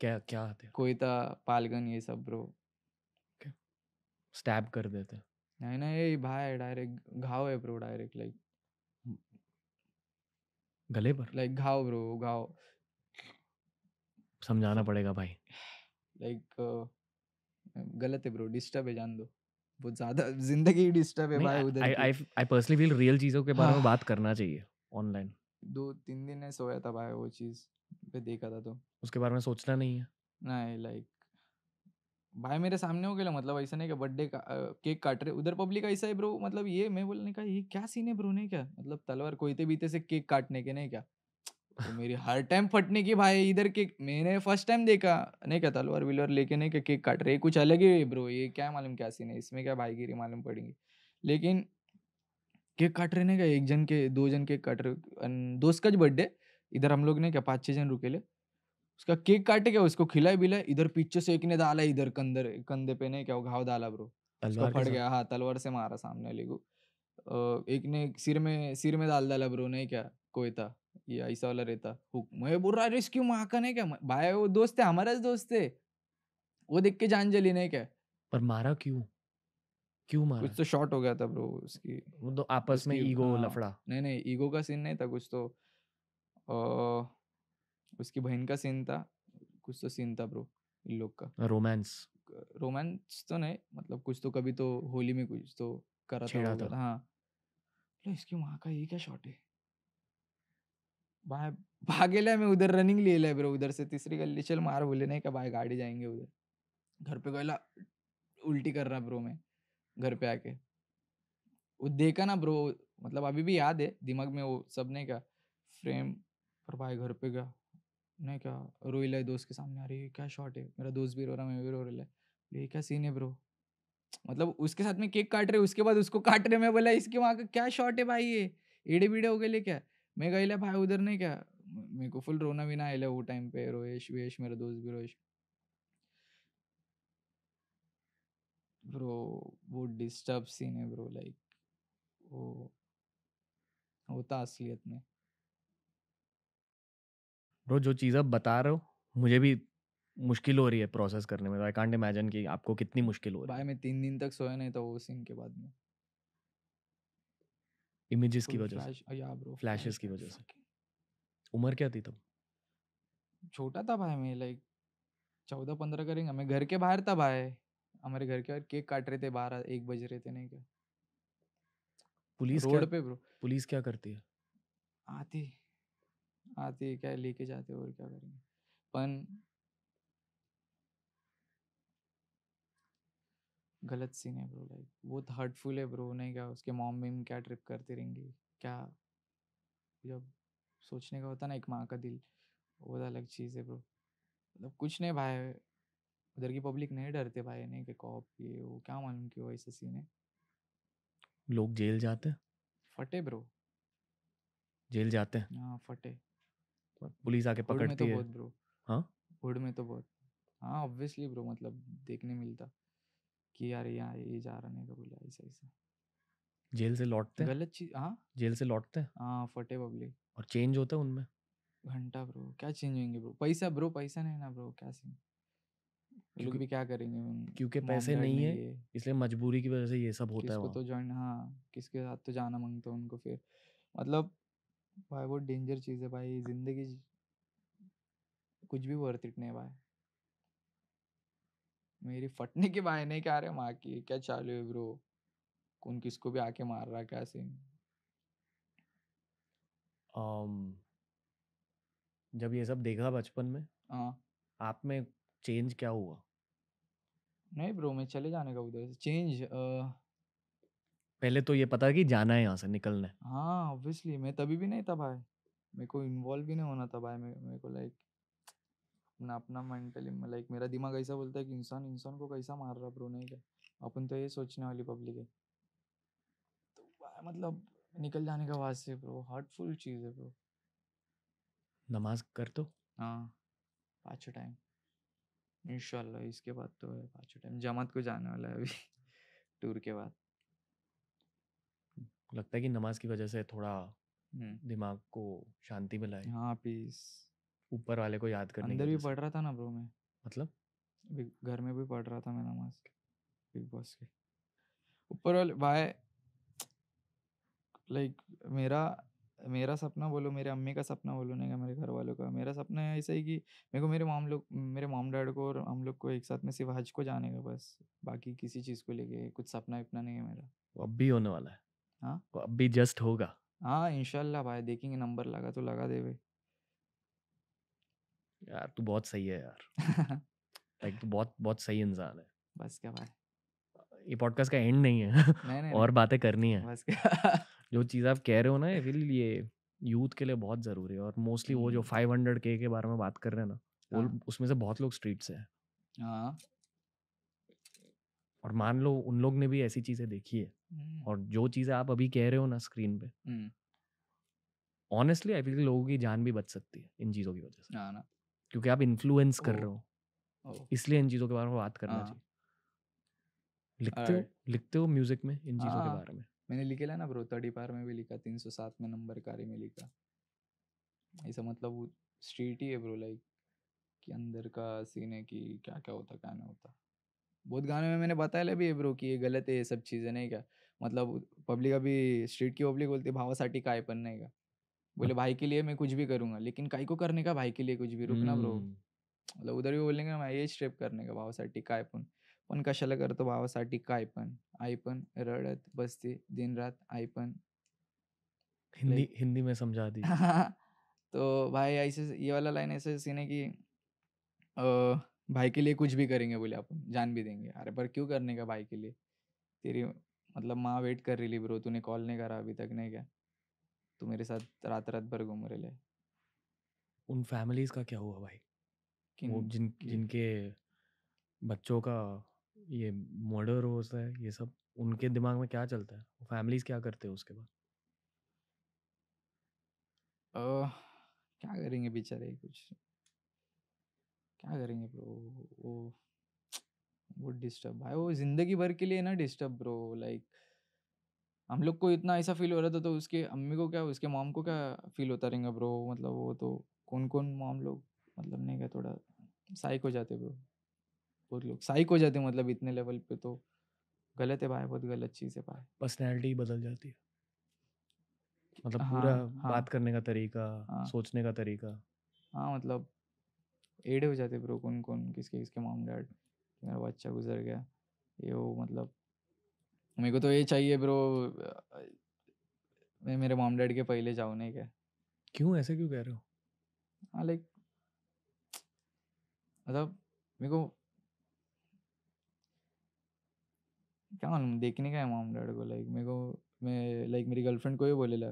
क्या क्या हथियार कोई था पालगन ये सब ब्रो स्टैब कर देते नहीं ना ये भाई डायरेक्ट घाव है ब्रो डायरेक्ट लाइक गले पर लाइक घाव ब्रो घाव समझाना पड़ेगा भाई लाइक गलत है ब्रो डिस्टर्ब है जान दो बहुत ज्यादा जिंदगी ही डिस्टर्ब है भाई उधर I I personally feel real चीजों के बारे में हाँ। बात करना चाहिए ऑनलाइन दो तीन दिन है सोया था भाई वो चीज पे देखा था तो उसके बारे में सोचना नहीं है नहीं लाइक भाई मेरे सामने हो गया मतलब ऐसा नहीं कि बर्थडे का केक काट रहे उधर पब्लिक ऐसा है ब्रो मतलब ये मैं बोलने का ये क्या सीन है ब्रो ने क्या मतलब तलवार कोईते बीते से केक काटने के नहीं क्या तो मेरी हर टाइम फटने की भाई इधर केक मैंने फर्स्ट टाइम देखा नहीं क्या तलवार विलवार लेके नहीं क्या केक काट रहे कुछ अलग ही ब्रो ये क्या मालूम क्या सीन है इसमें क्या भाईगिरी मालूम पड़ेगी लेकिन केक काट रहे ना क्या एक जन के दो जन केक काट रहे दोस्त का बर्थडे इधर हम लोग ने क्या पाँच छः जन रुकेले उसका केक काटे क्या उसको खिलाए बिलाए इधर पीछे से एक ने डाला इधर कंधे कंधे पे ने क्या वो घाव डाला ब्रो उसको फट गया हाँ तलवार से मारा सामने वाले को एक ने सिर में सिर में डाल डाला ब्रो नहीं क्या कोई था ये ऐसा वाला रहता हुक मैं बोल रहा अरे क्यों माँ का नहीं क्या भाई वो दोस्त है हमारा दोस्त है वो देख के जान जली नहीं क्या पर मारा क्यों क्यों मारा कुछ तो शॉट हो गया था ब्रो उसकी वो तो आपस में ईगो हाँ। लफड़ा नहीं नहीं ईगो का सीन नहीं था कुछ तो उसकी बहन का सीन था कुछ तो सीन था ब्रो इन लोग का रोमांस रोमांस तो नहीं मतलब कुछ तो कभी तो होली में कुछ तो करा था, था हाँ लो इसकी माँ का ये क्या शॉट है भाई भागेला मैं उधर रनिंग ले लिया ब्रो उधर से तीसरी गली चल मार बोले नहीं क्या भाई गाड़ी जाएंगे उधर घर पे गला उल्टी कर रहा ब्रो मैं घर पे आके वो देखा ना ब्रो मतलब अभी भी याद है दिमाग में वो सबने का फ्रेम पर भाई घर पे गया मैं क्या रोई लाए दोस्त के सामने आ रही है क्या शॉट है मेरा दोस्त भी रो रहा है मैं भी रो रहा है ये क्या सीन है ब्रो मतलब उसके साथ में केक काट रहे उसके बाद उसको काट रहे मैं बोला इसके वहाँ का क्या शॉट है भाई ये एड़े बीड़े हो गए ले क्या मैं गई भाई उधर नहीं क्या मेरे को फुल रोना भी ना आए वो टाइम पे रोहेश वेश मेरा दोस्त भी रोहेश ब्रो वो डिस्टर्ब सीन है ब्रो लाइक वो होता असलियत में ब्रो जो चीज़ आप बता रहे हो मुझे भी मुश्किल हो रही है प्रोसेस करने में आई कांट इमेजिन कि आपको कितनी मुश्किल हो रही भाई मैं तीन दिन तक सोया नहीं था वो सीन के बाद में इमेजेस की वजह से या ब्रो फ्लैशेस की वजह से उम्र क्या थी तब छोटा था भाई मैं लाइक चौदह पंद्रह करेंगे मैं घर के बाहर था भाई हमारे घर के बाहर केक काट रहे थे बारह एक बज रहे थे नहीं क्या पुलिस रोड पे ब्रो पुलिस क्या करती है आती आते क्या लेके जाते और क्या करेंगे पन गलत सीन है ब्रो लाइक बहुत हर्टफुल है ब्रो नहीं क्या उसके मॉम में क्या ट्रिप करती रहेंगी क्या जब सोचने का होता ना एक माँ का दिल वो अलग चीज़ है ब्रो मतलब कुछ नहीं भाई उधर की पब्लिक नहीं डरते भाई नहीं कि कॉप ये वो क्या मालूम क्यों ऐसे सीन है लोग जेल जाते फटे ब्रो जेल जाते हैं हाँ फटे पुलिस आके तो पकड़ती है ब्रो हाँ वुड में तो बहुत हाँ ऑब्वियसली ब्रो मतलब देखने मिलता कि यार यहाँ ये जा रहा नहीं तो बोला ऐसे ऐसे जेल से लौटते हैं गलत चीज हाँ जेल से लौटते हैं हाँ फटे बबले और चेंज होता है उनमें घंटा ब्रो क्या चेंज होंगे ब्रो पैसा ब्रो पैसा नहीं ना ब्रो क्या सीन लोग भी क्या करेंगे क्योंकि पैसे नहीं है इसलिए मजबूरी की वजह से ये सब होता है तो ज्वाइन हाँ किसके साथ तो जाना मांगता उनको फिर मतलब भाई बहुत डेंजर चीज़ है भाई ज़िंदगी कुछ भी वर्थ इट नहीं भाई मेरी फटने की भाई नहीं क्या रहे माँ की क्या चालू है ब्रो कौन किसको भी आके मार रहा क्या सीन um, जब ये सब देखा बचपन में हाँ आप में चेंज क्या हुआ नहीं ब्रो मैं चले जाने का उधर चेंज आ, पहले तो ये पता कि जाना है यहाँ से निकलना है हाँ ऑब्वियसली मैं तभी भी नहीं था भाई मेरे को इन्वॉल्व भी नहीं होना था भाई मेरे मेरे को लाइक अपना अपना मेंटली लाइक मेरा दिमाग ऐसा बोलता है कि इंसान इंसान को कैसा मार रहा ब्रो नहीं क्या अपन तो ये सोचने वाली पब्लिक है तो भाई मतलब निकल जाने का आवाज से ब्रो हार्टफुल चीज़ है ब्रो नमाज कर तो हाँ पाँचों टाइम इंशाल्लाह इसके बाद तो है पाँचों टाइम जमात को जाने वाला है अभी टूर के बाद लगता है कि नमाज की वजह से थोड़ा दिमाग को शांति मिला है हाँ पीस ऊपर वाले को याद करने अंदर भी पढ़ रहा था ना ब्रो मैं मतलब घर में भी पढ़ रहा था मैं नमाज बिग बॉस के ऊपर वाले भाई लाइक मेरा मेरा सपना बोलो मेरे अम्मी का सपना बोलो नहीं का तो मेरे घर वालों का मेरा सपना है ऐसा ही कि मेरे को मेरे माम लोग मेरे माम डैड को और हम लोग को एक साथ में सिर्फ हज को जाने का बस बाकी किसी चीज़ को लेके कुछ सपना इतना नहीं है मेरा अब भी होने वाला है हाँ अब भी जस्ट होगा हाँ इनशाला भाई देखेंगे नंबर लगा तो लगा देवे यार तू बहुत सही है यार लाइक तू बहुत बहुत सही इंसान है बस क्या भाई ये पॉडकास्ट का एंड नहीं है नहीं, नहीं, और बातें करनी है बस क्या जो चीज़ आप कह रहे हो ना फिर ये यूथ के लिए बहुत ज़रूरी है और मोस्टली वो जो हम्म। फाइव हंड्रेड के के बारे में बात कर रहे हैं ना वो हाँ। उसमें से बहुत लोग स्ट्रीट से हैं हाँ। और मान लो उन लोग ने भी ऐसी चीज़ें देखी है हम्म। और जो चीज़ें आप अभी कह रहे हो ना स्क्रीन पे हम्म। ऑनेस्टली आई फील लोगों की जान भी बच सकती है इन चीज़ों की वजह से हाँ ना क्योंकि आप इन्फ्लुएंस कर रहे हो इसलिए इन चीज़ों के बारे में बात करना हाँ। चाहिए लिखते हो लिखते हो म्यूजिक में इन चीज़ों के हाँ। बारे में मैंने लिखे ला ना ब्रो तड़ी पार में भी लिखा तीन सौ सात में नंबर कार्य में लिखा ऐसा मतलब वो स्ट्रीट ही है ब्रो लाइक कि अंदर का सीन है कि क्या क्या होता क्या नहीं होता बहुत गाने में मैंने बताया ले भी ब्रो कि ये गलत है ये सब चीज़ें नहीं क्या मतलब पब्लिक अभी स्ट्रीट की पब्लिक बोलती है भावा साटी का पण नहीं का बोले भाई के लिए मैं कुछ भी करूंगा लेकिन काई को करने का भाई के लिए कुछ भी रुकना ब्रो हम्म। मतलब उधर भी बोलेंगे मैं ये स्टेप करने का भावा साटी का पण पन कशाला कर तो भावा साटी का आई पण रडत बसते दिन रात आई हिंदी हिंदी में समझा दी तो भाई ऐसे ये वाला लाइन ऐसे सीन है कि भाई के लिए कुछ भी करेंगे बोले अपन जान भी देंगे अरे पर क्यों करने का भाई के लिए तेरी मतलब माँ वेट कर रही थी ब्रो तूने कॉल नहीं करा अभी तक नहीं क्या तू मेरे साथ रात रात भर घूम रहे उन फैमिलीज का क्या हुआ भाई किन, वो जिन जिनके बच्चों का ये मर्डर हो है ये सब उनके दिमाग में क्या चलता है वो फैमिलीज क्या करते हैं उसके बाद क्या करेंगे बेचारे कुछ क्या करेंगे ब्रो वो वो डिस्टर्ब भाई वो जिंदगी भर के लिए ना डिस्टर्ब ब्रो लाइक हम लोग को इतना ऐसा फील हो रहा था तो उसके अम्मी को क्या उसके मॉम को क्या फील होता रहेगा ब्रो मतलब वो तो कौन कौन मॉम लोग मतलब नहीं क्या थोड़ा साइक हो जाते ब्रो बहुत लोग साइक हो जाते मतलब इतने लेवल पे तो गलत है भाई बहुत गलत चीज़ है भाई पर्सनैलिटी बदल जाती है मतलब हाँ, पूरा हाँ, बात करने का तरीका हाँ, सोचने का तरीका हाँ मतलब एड़े हो जाते ब्रो कौन कौन किसके किसके मॉम डैड मेरा बच्चा गुजर गया ये वो मतलब मेरे को तो ये चाहिए ब्रो मैं मेरे मॉम डैड के पहले जाऊँ नहीं क्या क्यों ऐसा क्यों कह रहे हो हाँ लाइक मतलब मेरे को क्या मालूम देखने का है मॉम डैड को लाइक मेरे को मैं लाइक मेरी गर्लफ्रेंड को ही बोले ला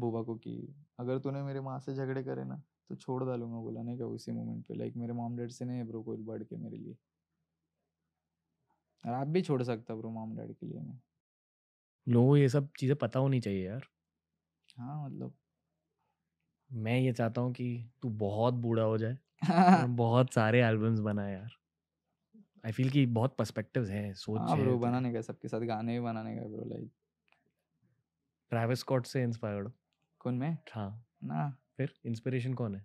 बुबा को कि अगर तूने मेरे माँ से झगड़े करे ना तो छोड़ डालूंगा बोला नहीं क्या उसी मोमेंट पे लाइक मेरे मॉम डैड से नहीं है ब्रो कोई बढ़ के मेरे लिए और आप भी छोड़ सकता ब्रो मॉम डैड के लिए मैं लोगों ये सब चीज़ें पता होनी चाहिए यार हाँ मतलब मैं ये चाहता हूँ कि तू बहुत बूढ़ा हो जाए बहुत सारे एल्बम्स बनाए यार आई फील कि बहुत पर्सपेक्टिव्स हैं सोच हाँ ब्रो बनाने का सबके साथ गाने भी बनाने का ब्रो लाइक ट्रैविस स्कॉट से इंस्पायर्ड कौन मैं हाँ ना फिर इंस्पिरेशन कौन है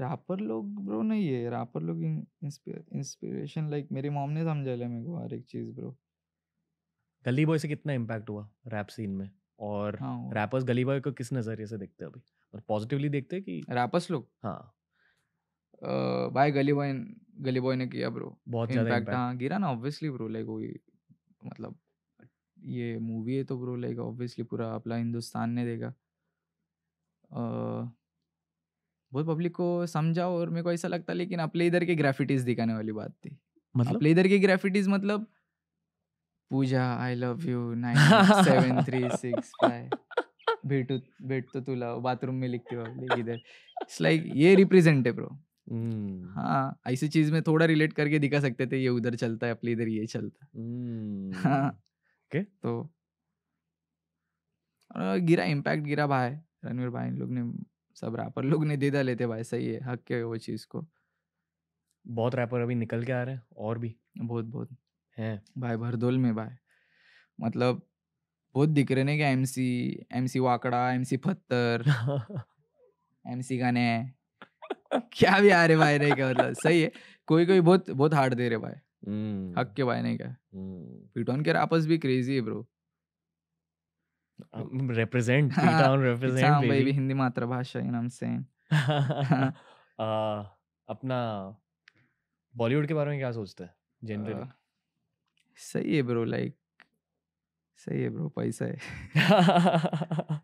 रापर लोग ब्रो नहीं है रापर लोग इंस्पिरेशन लाइक मेरी मॉम ने समझा लिया मेरे को हर एक चीज़ ब्रो गली बॉय से कितना इम्पैक्ट हुआ रैप सीन में और हाँ, रैपर्स गली बॉय को किस नज़रिए से देखते हैं अभी और पॉजिटिवली देखते हैं कि रैपर्स लोग हाँ बाय गली बॉय गली बॉय ने किया ब्रो बहुत ज़्यादा इम्पैक्ट हाँ गिरा ना ऑब्वियसली ब्रो लाइक वही मतलब ये मूवी है तो ब्रो लाइक ऑब्वियसली पूरा अपना हिंदुस्तान ने देगा आ, बहुत पब्लिक को समझा और मेरे को ऐसा लगता लेकिन अपने इधर के ग्राफिटीज दिखाने वाली बात थी मतलब अपने इधर के ग्राफिटीज मतलब Puja I love you nine seven three six five भेटू भेट भेटतो तुला बाथरूम में लिखती हो इधर इट्स लाइक ये रिप्रेजेंट है ब्रो हम्म, हाँ ऐसी चीज में थोड़ा रिलेट करके दिखा सकते थे ये उधर चलता है अपने इधर ये चलता है। हम्म, हाँ ओके तो गिरा इम्पैक्ट गिरा भाई रणवीर भाई लोग ने सब रैपर लोग ने दे दा लेते भाई सही है हक के वो चीज़ को बहुत रैपर अभी निकल के आ रहे हैं और भी बहुत बहुत है भाई भरदोल में भाई मतलब बहुत दिख रहे ना क्या एम सी एम सी वाकड़ा एम सी पत्थर एम सी गाने क्या भी आ रहे भाई नहीं क्या मतलब सही है कोई कोई बहुत बहुत हार्ड दे रहे भाई हम्म। हक के भाई नहीं क्या पीटॉन के रैपर्स भी क्रेजी है ब्रो रिप्रेजेंट पीटॉन रिप्रेजेंट हाँ, हाँ baby हिंदी मातृभाषा you know I am saying अपना बॉलीवुड के बारे में क्या सोचते हैं जनरली सही है ब्रो लाइक सही है ब्रो पैसा है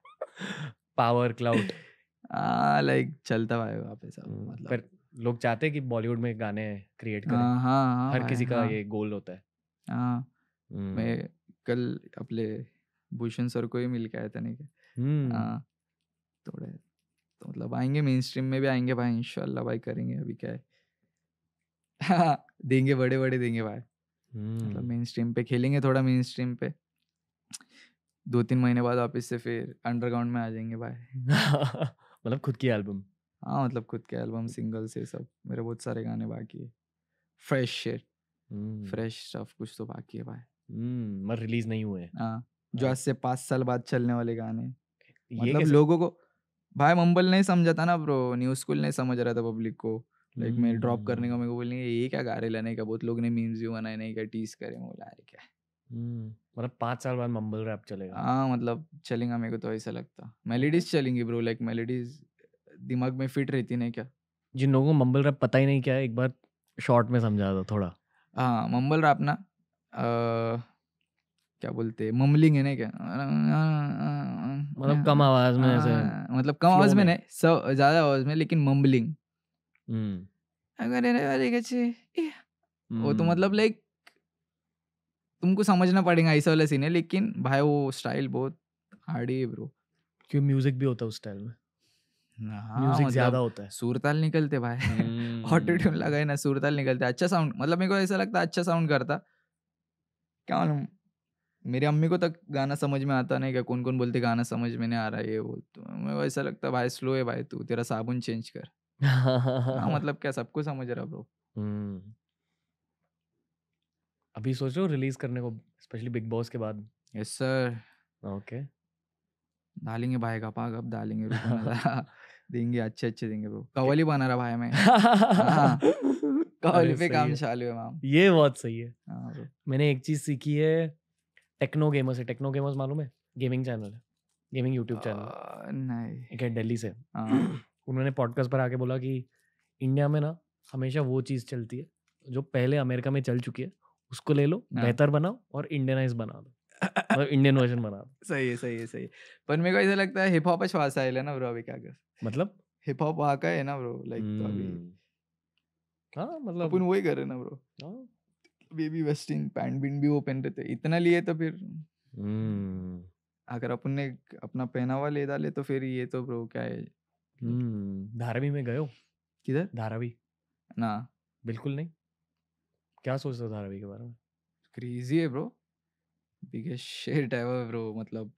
पावर क्लाउड आ लाइक चलता भाई वापस हम्म, मतलब पर लोग चाहते हैं कि बॉलीवुड में गाने क्रिएट करें हाँ, हाँ, हाँ हर हाँ, किसी का हाँ, ये गोल होता है हाँ हम्म। मैं कल अपने भूषण सर को ही मिल के आया था नहीं हम्म। हाँ थोड़े तो मतलब आएंगे मेन स्ट्रीम में भी आएंगे भाई इनशाला भाई करेंगे अभी क्या है देंगे बड़े बड़े देंगे भाई मतलब मेन स्ट्रीम पे खेलेंगे थोड़ा मेन स्ट्रीम पे दो तीन महीने बाद वापस से फिर अंडरग्राउंड में आ जाएंगे भाई मतलब खुद की एल्बम हाँ मतलब खुद के एल्बम सिंगल से सब मेरे बहुत सारे गाने बाकी है फ्रेश शेट हम्म। फ्रेश स्टफ कुछ तो बाकी है भाई मगर हम्म, रिलीज नहीं हुए हाँ जो हाँ। आज से पाँच साल बाद चलने वाले गाने मतलब लोगों को भाई मुंबल नहीं समझा था ना ब्रो न्यू स्कूल नहीं समझ रहा था पब्लिक को लाइक मैं ड्रॉप करने का हम्म। मेरे को बोलने ये क्या गा रहे का बहुत लोग ने मीम्स भी बनाए नहीं क्या टीस करे बोला अरे क्या मतलब पाँच साल बाद मम्बल रैप चलेगा हाँ मतलब चलेगा मेरे को तो ऐसा लगता मेलेडीज हाँ। चलेंगी ब्रो लाइक मेलेडीज दिमाग में फिट रहती नहीं क्या जिन लोगों को मम्बल रैप पता ही नहीं क्या है एक बार शॉर्ट में समझा दो थोड़ा हाँ मम्बल रैप ना क्या बोलते हैं मम्बलिंग है ना क्या मतलब कम आवाज में ऐसे हाँ, मतलब कम आवाज में नहीं सब ज्यादा आवाज में लेकिन मम्बलिंग हम्म। अगर वो तो हम्म। मतलब लाइक तुमको समझना पड़ेगा ऐसा वाला सीन है लेकिन भाई वो स्टाइल बहुत हार्ड है ब्रो क्यों म्यूजिक भी होता है उस स्टाइल में हाँ, म्यूजिक मतलब ज्यादा होता है सुरताल निकलते भाई हम्म। ऑटो ट्यून लगाए ना सुरताल निकलते अच्छा साउंड मतलब मेरे को ऐसा लगता अच्छा साउंड करता क्या मालूम मेरी अम्मी को तक गाना समझ में आता नहीं क्या कौन कौन बोलते गाना समझ में नहीं आ रहा है ये वो तो मेरे को ऐसा लगता भाई स्लो है भाई तू तेरा साबुन चेंज कर हाँ मतलब क्या सबको समझ रहा ब्रो हम्म। अभी सोचो रिलीज करने को स्पेशली बिग बॉस के बाद यस सर ओके डालेंगे भाई का पाग अब डालेंगे देंगे अच्छे अच्छे देंगे ब्रो कवाली बना रहा भाई मैं हाँ। कवाली पे काम चालू है मैम ये बहुत सही है हाँ, मैंने एक चीज सीखी है टेक्नो गेमर्स है टेक्नो गेमर्स मालूम है गेमिंग चैनल है गेमिंग यूट्यूब चैनल नहीं है दिल्ली से हाँ। उन्होंने पॉडकास्ट पर आके बोला कि इंडिया में ना हमेशा वो चीज़ चलती है जो पहले अमेरिका में चल चुकी है उसको ले लो बेहतर बनाओ और इंडियनाइज बना दो मतलब इंडियन वर्जन बना सही है सही है सही है पर मेरे को ऐसा लगता है हिप हॉप है श्वास आए ना ब्रो अभी क्या कर मतलब हिप हॉप वहाँ का है ना ब्रो लाइक तो अभी हम्म। हाँ मतलब अपन वही कर रहे ना ब्रो बेबी वेस्टिंग पैंट बिन भी वो पहन रहे थे इतना लिए तो फिर हम्म। अगर अपन ने अपना पहनावा ले डाले तो फिर ये तो ब्रो क्या है हम्म, धारावी में गयो किधर धारावी ना बिल्कुल नहीं क्या सोचते हो धारावी के बारे में क्रेजी है bro biggest shit ever bro मतलब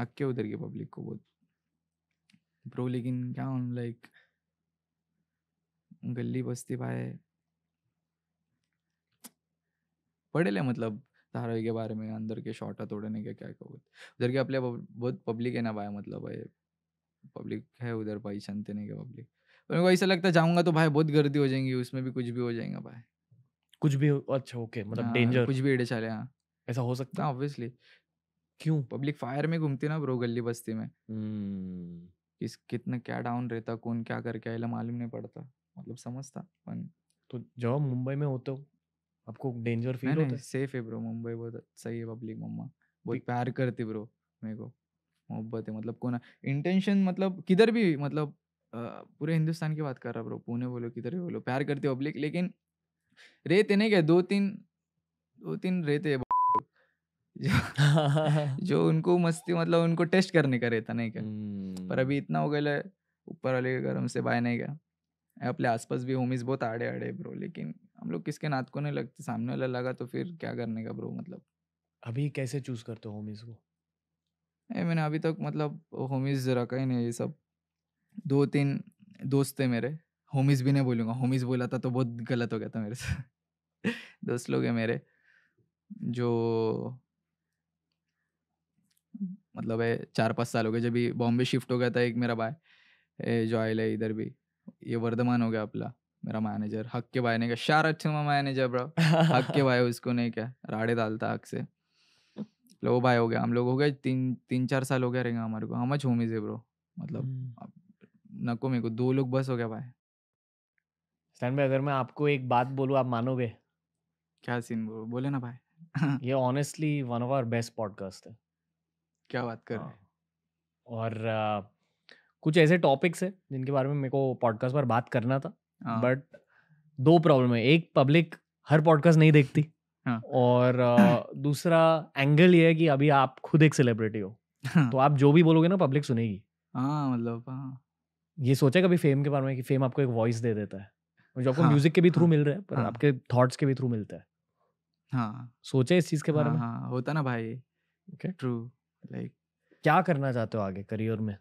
हक के उधर की पब्लिक को बहुत ब्रो लेकिन क्या हम लाइक गली बस्ती पाए पढ़े ले मतलब धारावी के बारे में अंदर के शॉर्टा तोड़ने के क्या क्या बोलते उधर के अपने बहुत पब्लिक है ना भाई मतलब भाई पब्लिक है उधर भाई छनते नहीं के पब्लिक पर मेरे को ऐसा लगता है जाऊँगा तो भाई बहुत गर्दी हो जाएंगी उसमें भी कुछ भी हो जाएगा भाई कुछ भी अच्छा ओके मतलब डेंजर हाँ, कुछ भी एडे चले हाँ ऐसा हो सकता हाँ, है ऑब्वियसली क्यों पब्लिक फायर में घूमती ना ब्रो गली बस्ती में हम्म। किस कितना क्या डाउन रहता कौन क्या करके आएगा मालूम नहीं पड़ता मतलब समझता पन तो जब मुंबई में होते हो आपको डेंजर फील होता है सेफ है ब्रो मुंबई बहुत सही है पब्लिक मम्मा बहुत प्यार करती ब्रो मेरे को मोहब्बत है मतलब कौन इंटेंशन मतलब किधर भी मतलब पूरे हिंदुस्तान की बात कर रहा ब्रो पुणे बोलो किधर भी बोलो प्यार करती पब्लिक लेकिन रेते नहीं क्या दो तीन दो तीन रेत जो, जो उनको मस्ती मतलब उनको टेस्ट करने का रहता नहीं क्या hmm. पर अभी हम्म। इतना हो गया ऊपर वाले के घर हमसे बाय नहीं गया अपने आसपास भी होमिस बहुत आड़े आड़े ब्रो लेकिन हम लोग किसके नात को नहीं लगते सामने वाला लगा तो फिर क्या करने का ब्रो मतलब अभी कैसे चूज करते हो होमिस को ए, मैंने अभी तक मतलब होमिस रखा ही नहीं ये सब दो तीन दोस्त थे मेरे होमिस भी नहीं बोलूँगा होमिस बोला था तो बहुत गलत हो गया था मेरे से दोस्त लोग हैं मेरे जो मतलब है चार पाँच साल हो गए जब भी बॉम्बे शिफ्ट हो गया था एक मेरा भाई जो आयल है इधर भी ये वर्धमान हो गया अपना मेरा मैनेजर हक के भाई ने कहा शार अच्छे मैनेजर ब्रो हक के भाई उसको नहीं क्या राड़े डालता हक से लो भाई हो गया हम लोग हो गए तीन तीन चार साल हो गया रहेंगे हमारे को हम होमीज है ब्रो मतलब हम्म। नको मेरे को दो लोग बस हो गया भाई फैन भाई अगर मैं आपको एक बात बोलूँ आप मानोगे क्या सीन बो, बोले ना भाई ये honestly one of our best podcast है क्या बात कर रहे हाँ। हैं और आ, कुछ ऐसे टॉपिक्स है जिनके बारे में मेरे को पॉडकास्ट पर बात करना था हाँ। बट दो प्रॉब्लम है एक पब्लिक हर पॉडकास्ट नहीं देखती हाँ. और दूसरा एंगल ये है कि अभी आप खुद एक सेलिब्रिटी हो हाँ. तो आप जो भी बोलोगे ना पब्लिक सुनेगी हाँ, मतलब ये सोचा कभी फेम के बारे में कि फेम आपको एक वॉइस दे देता है जो आपको हाँ, म्यूजिक के भी थ्रू हाँ, मिल रहा है पर हाँ। आपके थॉट्स के भी थ्रू मिलता है हाँ सोचे इस चीज के बारे में हाँ होता ना भाई ओके ट्रू लाइक क्या करना चाहते हो आगे करियर में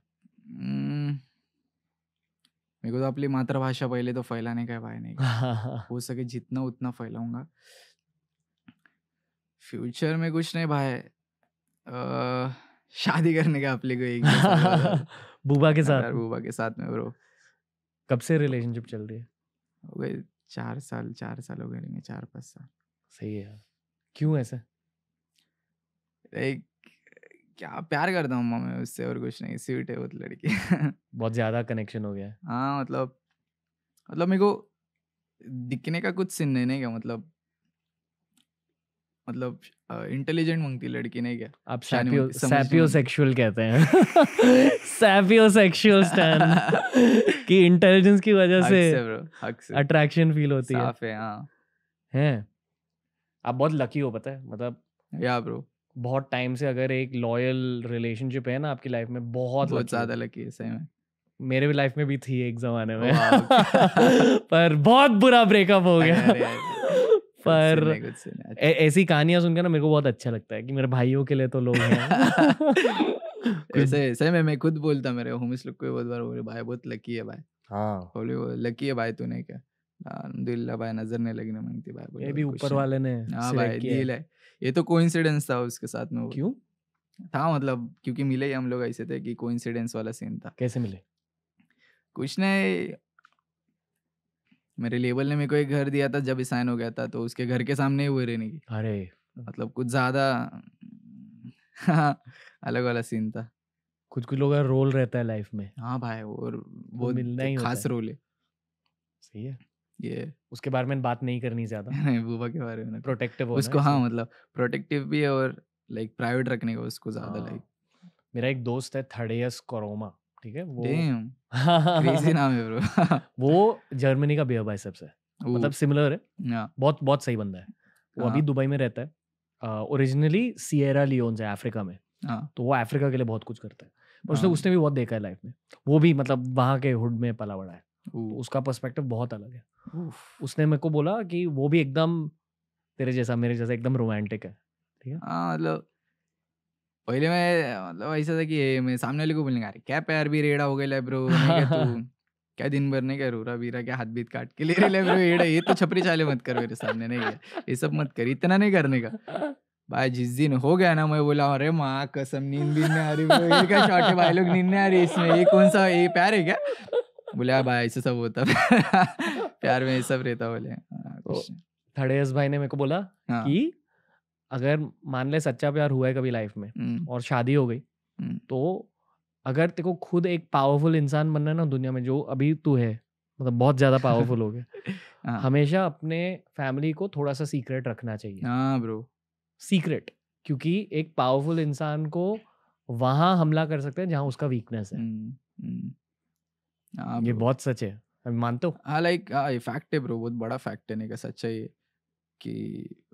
मेरे को तो अपनी मातृभाषा पहले तो फैलाने का भाई नहीं तो हो सके जितना उतना फैलाऊंगा फ्यूचर में कुछ नहीं भाई शादी करने का अपने को एक बुबा के साथ बुबा के साथ में ब्रो कब से रिलेशनशिप चल रही है हो गए चार साल चार साल हो गए लेंगे चार पाँच साल सही है क्यों ऐसा एक क्या प्यार करता हूँ मैं उससे और कुछ नहीं स्वीट है वो तो लड़की बहुत ज़्यादा कनेक्शन हो गया हाँ मतलब मतलब मेरे को दिखने का कुछ सीन नहीं क्या मतलब मतलब इंटेलिजेंट मांगती लड़की नहीं क्या आप सैपियो सेक्सुअल कहते हैं सैपियो सेक्सुअल स्टैन की इंटेलिजेंस की वजह से अट्रैक्शन फील होती है है हाँ है आप बहुत लकी हो पता है मतलब या ब्रो बहुत टाइम से अगर एक लॉयल रिलेशनशिप है ना आपकी लाइफ में बहुत बहुत ज्यादा लकी है सही में मेरे भी लाइफ में भी थी एक जमाने में पर बहुत बुरा ब्रेकअप हो गया पर अच्छा। ऐसी कहानियां सुनकर ना मेरे को बहुत अच्छा लगता है कि मेरे भाइयों के लिए तो लोग हैं ऐसे ऐसे मैं मैं खुद बोलता मेरे होमिस लोग को बहुत बार बोले भाई बहुत लकी है भाई हाँ बोले वो लकी है भाई तूने क्या हाँ, अलहमदिल्ला भाई नजर नहीं लगने मांगती भाई ये भी ऊपर वाले ने हाँ भाई डील है ये तो कोइंसिडेंस था उसके साथ में क्यों था मतलब क्योंकि मिले ही हम लोग ऐसे थे कि कोइंसिडेंस वाला सीन था कैसे मिले कुछ नहीं मेरे लेबल ने मेरे को एक घर दिया था जब साइन हो गया था तो उसके घर के सामने हुए रहने की अरे मतलब कुछ ज्यादा अलग वाला सीन था कुछ कुछ लोगों का रोल रहता है लाइफ में हाँ भाई और वो मिलना ही खास रोल है सही है ये उसके बारे में बात नहीं करनी ज्यादा नहीं बुबा के बारे में प्रोटेक्टिव उसको हाँ मतलब प्रोटेक्टिव भी है और लाइक प्राइवेट रखने का उसको ज्यादा लाइक हाँ। मेरा एक दोस्त है थर्डेयस कोरोमा ठीक है वो क्रेजी नाम है ब्रो वो जर्मनी का बियर बाइसेप्स मतलब है मतलब सिमिलर है बहुत बहुत सही बंदा है वो अभी हाँ। दुबई में रहता है ओरिजिनली सियरा लियोन है अफ्रीका में हाँ। तो वो अफ्रीका के लिए बहुत कुछ करता है पर उसने हाँ। उसने भी बहुत देखा है लाइफ में वो भी मतलब वहाँ के हुड में पला बड़ा है तो उसका पर्सपेक्टिव बहुत अलग है उसने मेरे को बोला कि वो भी एकदम तेरे जैसा मेरे जैसा एकदम रोमांटिक है ठीक है मतलब पहले मैं मतलब ऐसा था कि मैं सामने वाले को बोलने का क्या पैर भी रेड़ा हो गया ब्रो क्या दिन भर नहीं क्या रोरा बीरा क्या हाथ बीत काट के ले रहे ब्रो एड़ा ये तो छपरी चाले मत कर मेरे सामने नहीं गया ये सब मत कर इतना नहीं करने का भाई जिस दिन हो गया ना मैं बोला अरे माँ कसम नींद भी नहीं आ रही ब्रो क्या शॉट है भाई लोग नींद नहीं आ रही इसमें ये कौन सा ये प्यार है क्या बोला भाई ऐसे सब होता प्यार में ये सब रहता बोले हाँ, तो थड़ेस भाई ने मेरे को बोला हाँ। कि अगर मान ले सच्चा प्यार हुआ है कभी लाइफ में हम्म। और शादी हो गई हम्म। तो अगर तेको खुद एक पावरफुल इंसान बनना है ना दुनिया में जो अभी तू है मतलब बहुत ज्यादा पावरफुल हो गया हाँ। हमेशा अपने फैमिली को थोड़ा सा सीक्रेट रखना चाहिए ब्रो हाँ, सीक्रेट क्योंकि एक पावरफुल इंसान को वहां हमला कर सकते हैं जहां उसका वीकनेस है हम्म, हाँ, ये बहुत सच है मानते हो हाँ लाइक फैक्ट है ब्रो बहुत बड़ा फैक्ट है नहीं का सच है ये कि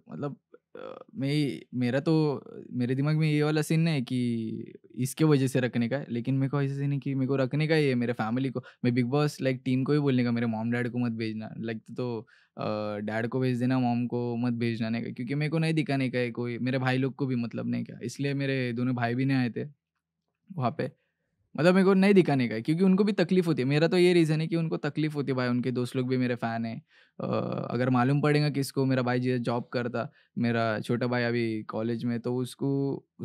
मतलब मैं मेरा तो मेरे दिमाग में ये वाला सीन है कि इसके वजह से रखने का है लेकिन मेरे को ऐसा सीन है कि मेरे को रखने का ही है मेरे फैमिली को मैं बिग बॉस लाइक टीम को ही बोलने का मेरे मॉम डैड को मत भेजना लाइक तो डैड तो, को भेज देना मॉम को मत भेजना नहीं का क्योंकि मेरे को नहीं दिखाने का है कोई मेरे भाई लोग को भी मतलब नहीं का इसलिए मेरे दोनों भाई भी नहीं आए थे वहाँ पे मतलब मेरे को नहीं दिखाने का क्योंकि उनको भी तकलीफ होती है मेरा तो ये रीज़न है कि उनको तकलीफ होती है भाई उनके दोस्त लोग भी मेरे फ़ैन हैं अगर मालूम पड़ेगा किसको मेरा भाई जी जॉब करता मेरा छोटा भाई अभी कॉलेज में तो उसको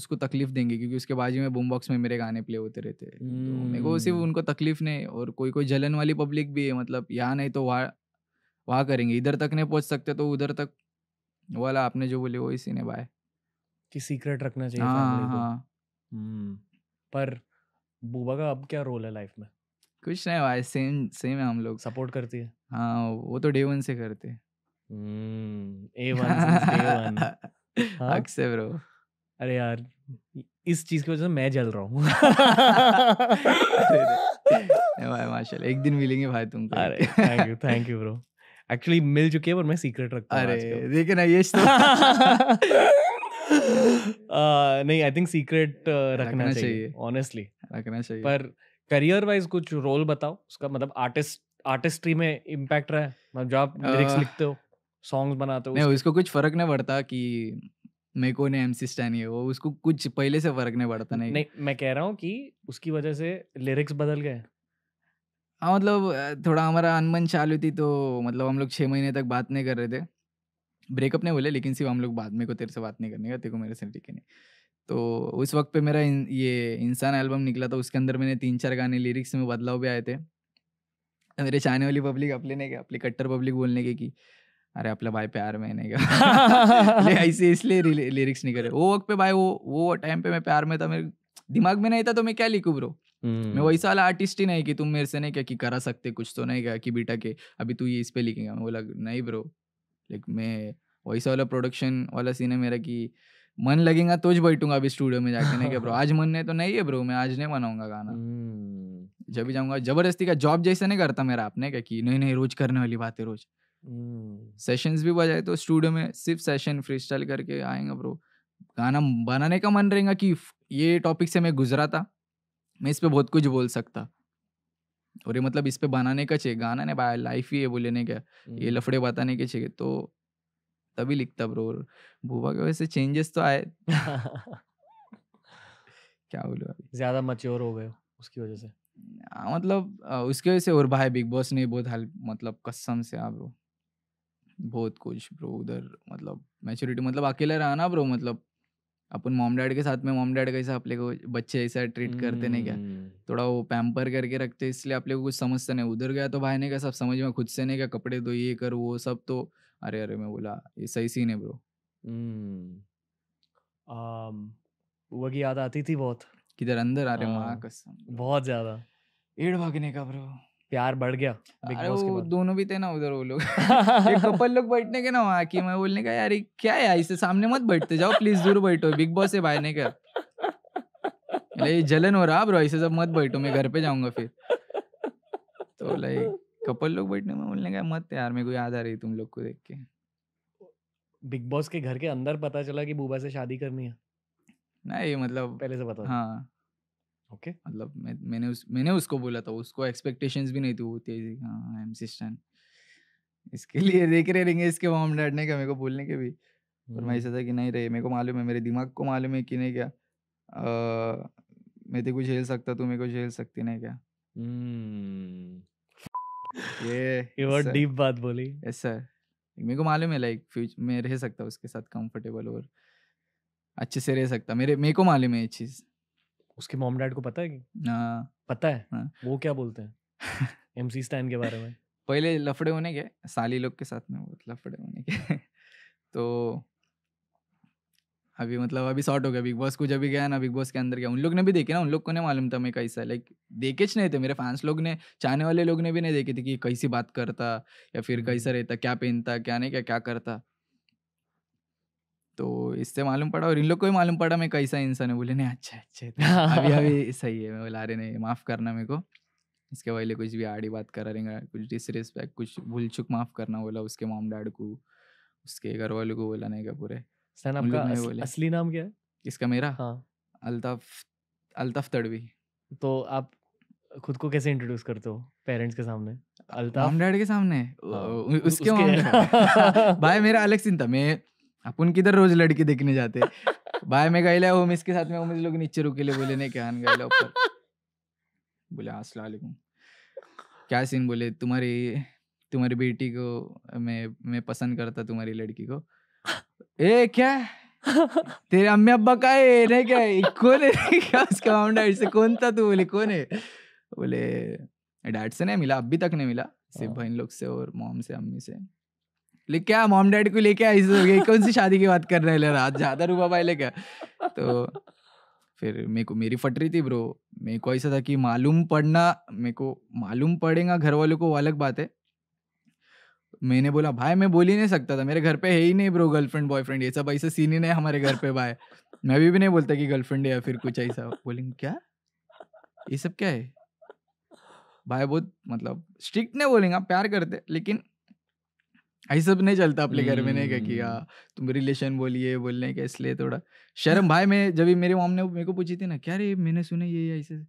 उसको तकलीफ देंगे क्योंकि उसके बाजू में बूम बॉक्स में मेरे गाने प्ले होते रहते हैं तो मेरे को सिर्फ हम्म। उनको तकलीफ नहीं और कोई कोई जलन वाली पब्लिक भी है मतलब यहाँ नहीं तो वहाँ वहाँ करेंगे इधर तक नहीं पहुँच सकते तो उधर तक वाला आपने जो बोले वो इसी ने भाई कि सीक्रेट रखना चाहिए हाँ हाँ हम्म। पर बूबा का अब क्या रोल है लाइफ में कुछ नहीं भाई सेम सेम है हम लोग सपोर्ट करती है हाँ वो तो डे वन से करते हम्म, हाँ? अक्सर ब्रो अरे यार इस चीज की वजह से मैं जल रहा हूँ भाई माशाल्लाह एक दिन मिलेंगे भाई तुम अरे thank you thank you bro actually मिल चुके हैं पर मैं सीक्रेट रखता हूँ अरे देखे ना ये तो- Uh, नहीं आई थिंक सीक्रेट रखना चाहिए ऑनेस्टली रखना चाहिए पर करियर वाइज कुछ रोल बताओ उसका मतलब आर्टिस्ट आर्टिस्ट्री में इम्पैक्ट रहा है मतलब जो आप लिरिक्स uh, लिखते हो सॉन्ग्स बनाते हो नहीं उसको कुछ फर्क नहीं पड़ता कि मेरे को ने एमसी स्टैन है वो उसको कुछ पहले से फर्क नहीं पड़ता नहीं नहीं मैं कह रहा हूँ कि उसकी वजह से लिरिक्स बदल गए हाँ मतलब थोड़ा हमारा अनमन चालू थी तो मतलब हम लोग छः महीने तक बात नहीं कर रहे थे ब्रेकअप नहीं बोले लेकिन सिर्फ हम लोग बाद में को तेरे से बात नहीं करने का तेरे को मेरे से ठीक है नहीं तो उस वक्त पे मेरा इन, ये इंसान एल्बम निकला था उसके अंदर मैंने तीन चार गाने लिरिक्स में बदलाव भी आए थे मेरे चाहने वाली पब्लिक अपने ने अपनी कट्टर पब्लिक बोलने के कि अरे अपना भाई प्यार में नहीं गया ऐसे इसलिए लिरिक्स नहीं करे वो वक्त पे भाई वो वो टाइम पे मैं प्यार में था मेरे दिमाग में नहीं था तो मैं क्या लिखूँ ब्रो मैं वैसा हम्म। वाला आर्टिस्ट ही नहीं कि तुम मेरे से नहीं क्या कि करा सकते कुछ तो नहीं क्या कि बेटा के अभी तू ये इस पे लिखेगा मैं बोला नहीं ब्रो लाइक मैं वॉइस वाला प्रोडक्शन वाला सीन है मेरा कि मन लगेगा तो बैठूंगा अभी स्टूडियो में जाके नहीं क्या ब्रो आज मन नहीं तो नहीं है ब्रो मैं आज नहीं बनाऊंगा गाना हम्म। जब भी जाऊंगा जबरदस्ती का जॉब जैसा नहीं करता मेरा आपने क्या कि नहीं नहीं रोज करने वाली बात है रोज सेशंस हम्म। भी बजाए तो स्टूडियो में सिर्फ सेशन फ्री स्टाइल करके आएंगे ब्रो गाना बनाने का मन रहेगा कि ये टॉपिक से मैं गुजरा था मैं इस पर बहुत कुछ बोल सकता और ये मतलब इस पे बनाने का चाहिए गाना ने भाई लाइफ ही है वो लेने का ये हम्म। लफड़े बताने के चाहिए तो तभी लिखता ब्रो बुबा के वैसे चेंजेस तो आए क्या बोलो अभी ज्यादा मच्योर हो गए उसकी वजह से आ, मतलब आ, उसकी वजह से और भाई बिग बॉस ने बहुत हेल्प मतलब कसम से आप हाँ ब्रो बहुत कुछ ब्रो उधर मतलब मैच्योरिटी मतलब अकेला रहा ना ब्रो मतलब अपन मॉम डैड के साथ में मॉम डैड कैसा आप को बच्चे ऐसा ट्रीट करते नहीं क्या हम्म। थोड़ा वो पैम्पर करके रखते इसलिए आप लोग कुछ समझते नहीं उधर गया तो भाई ने क्या सब समझ में खुद से नहीं क्या कपड़े दो ये कर वो सब तो अरे अरे मैं बोला ये सही सीन है ब्रो वो की याद आती थी बहुत किधर अंदर आ रहे वहाँ कसम बहुत ज्यादा एड़ भागने का ब्रो प्यार बढ़ गया बिग बॉस के बाद दोनों भी थे ना उधर वो लोग एक कपल लोग बैठने के ना वहाँ की मैं बोलने का यार क्या है इसे सामने मत बैठते जाओ प्लीज दूर बैठो बिग बॉस से बाहर नहीं कर जलन हो रहा ब्रो ऐसे सब मत बैठो मैं घर पे जाऊंगा फिर तो लाइक कपल लोग बैठने में बोलने का मत यार मेरे को याद आ रही तुम लोग को देख के बिग बॉस के घर के अंदर पता चला कि बूबा से शादी करनी है नहीं मतलब पहले से पता हाँ ओके okay. मतलब मैं, मैंने उस मैंने उसको बोला था उसको एक्सपेक्टेशंस भी नहीं थी वो तेजी हाँ आई एम सिस्टन इसके लिए देख रहे रहेंगे इसके वॉम डांटने का मेरे को बोलने के भी पर मैं हम्म। ऐसा था कि नहीं रहे मेरे को मालूम है मेरे दिमाग को मालूम है कि नहीं क्या आ, मैं तेरे को झेल सकता तू मेरे को झेल सकती नहीं क्या हम्म। ये ये बहुत डीप बात बोली यस सर मेरे को मालूम है लाइक फ्यूचर मैं रह सकता उसके साथ कंफर्टेबल और अच्छे से रह सकता मेरे मेरे को मालूम है ये चीज़ उसके मॉम डैड को पता है कि आ, हाँ। पता है आ, हाँ। वो क्या बोलते हैं एम सी स्टैन के बारे में पहले लफड़े होने के साली लोग के साथ में बहुत लफड़े होने के तो अभी मतलब अभी शॉर्ट हो गया बिग बॉस को जब भी गया ना बिग बॉस के अंदर गया उन लोग ने भी देखे ना उन लोग को नहीं मालूम था मैं कैसा लाइक देखे नहीं थे मेरे फैंस लोग ने चाहने वाले लोग ने भी नहीं देखे थे कि कैसी बात करता या फिर कैसा हम्म। रहता क्या पहनता क्या नहीं क्या क्या करता तो इससे मालूम पड़ा और इन लोग को भी मालूम पड़ा मैं कैसा इंसान है बोले नहीं अच्छा अच्छा, अच्छा। अभी अभी सही है मैं बोला अरे नहीं माफ़ करना मेरे को इसके पहले कुछ भी आड़ी बात करा रहेगा कुछ डिसरिस्पेक्ट कुछ भूल चुक माफ़ करना बोला उसके मॉम डैड को उसके घर वालों को बोला नहीं क्या पूरे असली नाम क्या है इसका मेरा हाँ अल्ताफ अल्ताफ तड़वी तो आप खुद को कैसे इंट्रोड्यूस करते हो पेरेंट्स के सामने अल्ताफ डैड के सामने हाँ, उसके उसके भाई मेरा अलग सीन था मैं अपन किधर रोज लड़की देखने जाते भाई मैं गई होमिस इसके साथ में होमिस लोग नीचे रुके लिए बोले नहीं कहान गए ऊपर बोले अस्सलाम क्या सीन बोले तुम्हारी तुम्हारी बेटी को मैं मैं पसंद करता तुम्हारी लड़की को ए क्या तेरे अम्मी अब्बा का है नहीं क्या कौन है क्या उसका माउंट से कौन था तू बोले कौन है बोले डैड से नहीं मिला अभी तक नहीं मिला सिर्फ हाँ। बहन लोग से और मॉम से अम्मी से लेके आ मॉम डैड को लेके आई ये कौन सी शादी की बात कर रहे हैं रात ज्यादा रूबा भाई लेके तो फिर मेरे को मेरी फट रही थी ब्रो मेरे को ऐसा था कि मालूम पड़ना मेरे को मालूम पड़ेगा घर वालों को वो अलग बात है मैंने बोला भाई मैं बोल ही नहीं सकता था मेरे घर पे है ही नहीं ब्रो गर्लफ्रेंड बॉयफ्रेंड ये सब ऐसा सीन ही नहीं हमारे घर पे भाई मैं भी, भी नहीं बोलता कि गर्लफ्रेंड है या फिर कुछ ऐसा बोलेंगे क्या ये सब क्या है भाई बहुत मतलब स्ट्रिक्ट नहीं बोलेंगे प्यार करते लेकिन आई सब नहीं चलता अपने घर में नहीं क्या किया हम्म। हाँ, तुम रिलेशन बोलिए बोलने के इसलिए थोड़ा शर्म भाई मैं जब भी मेरे माम ने मेरे को पूछी थी ना क्या रे मैंने सुने ये ऐसे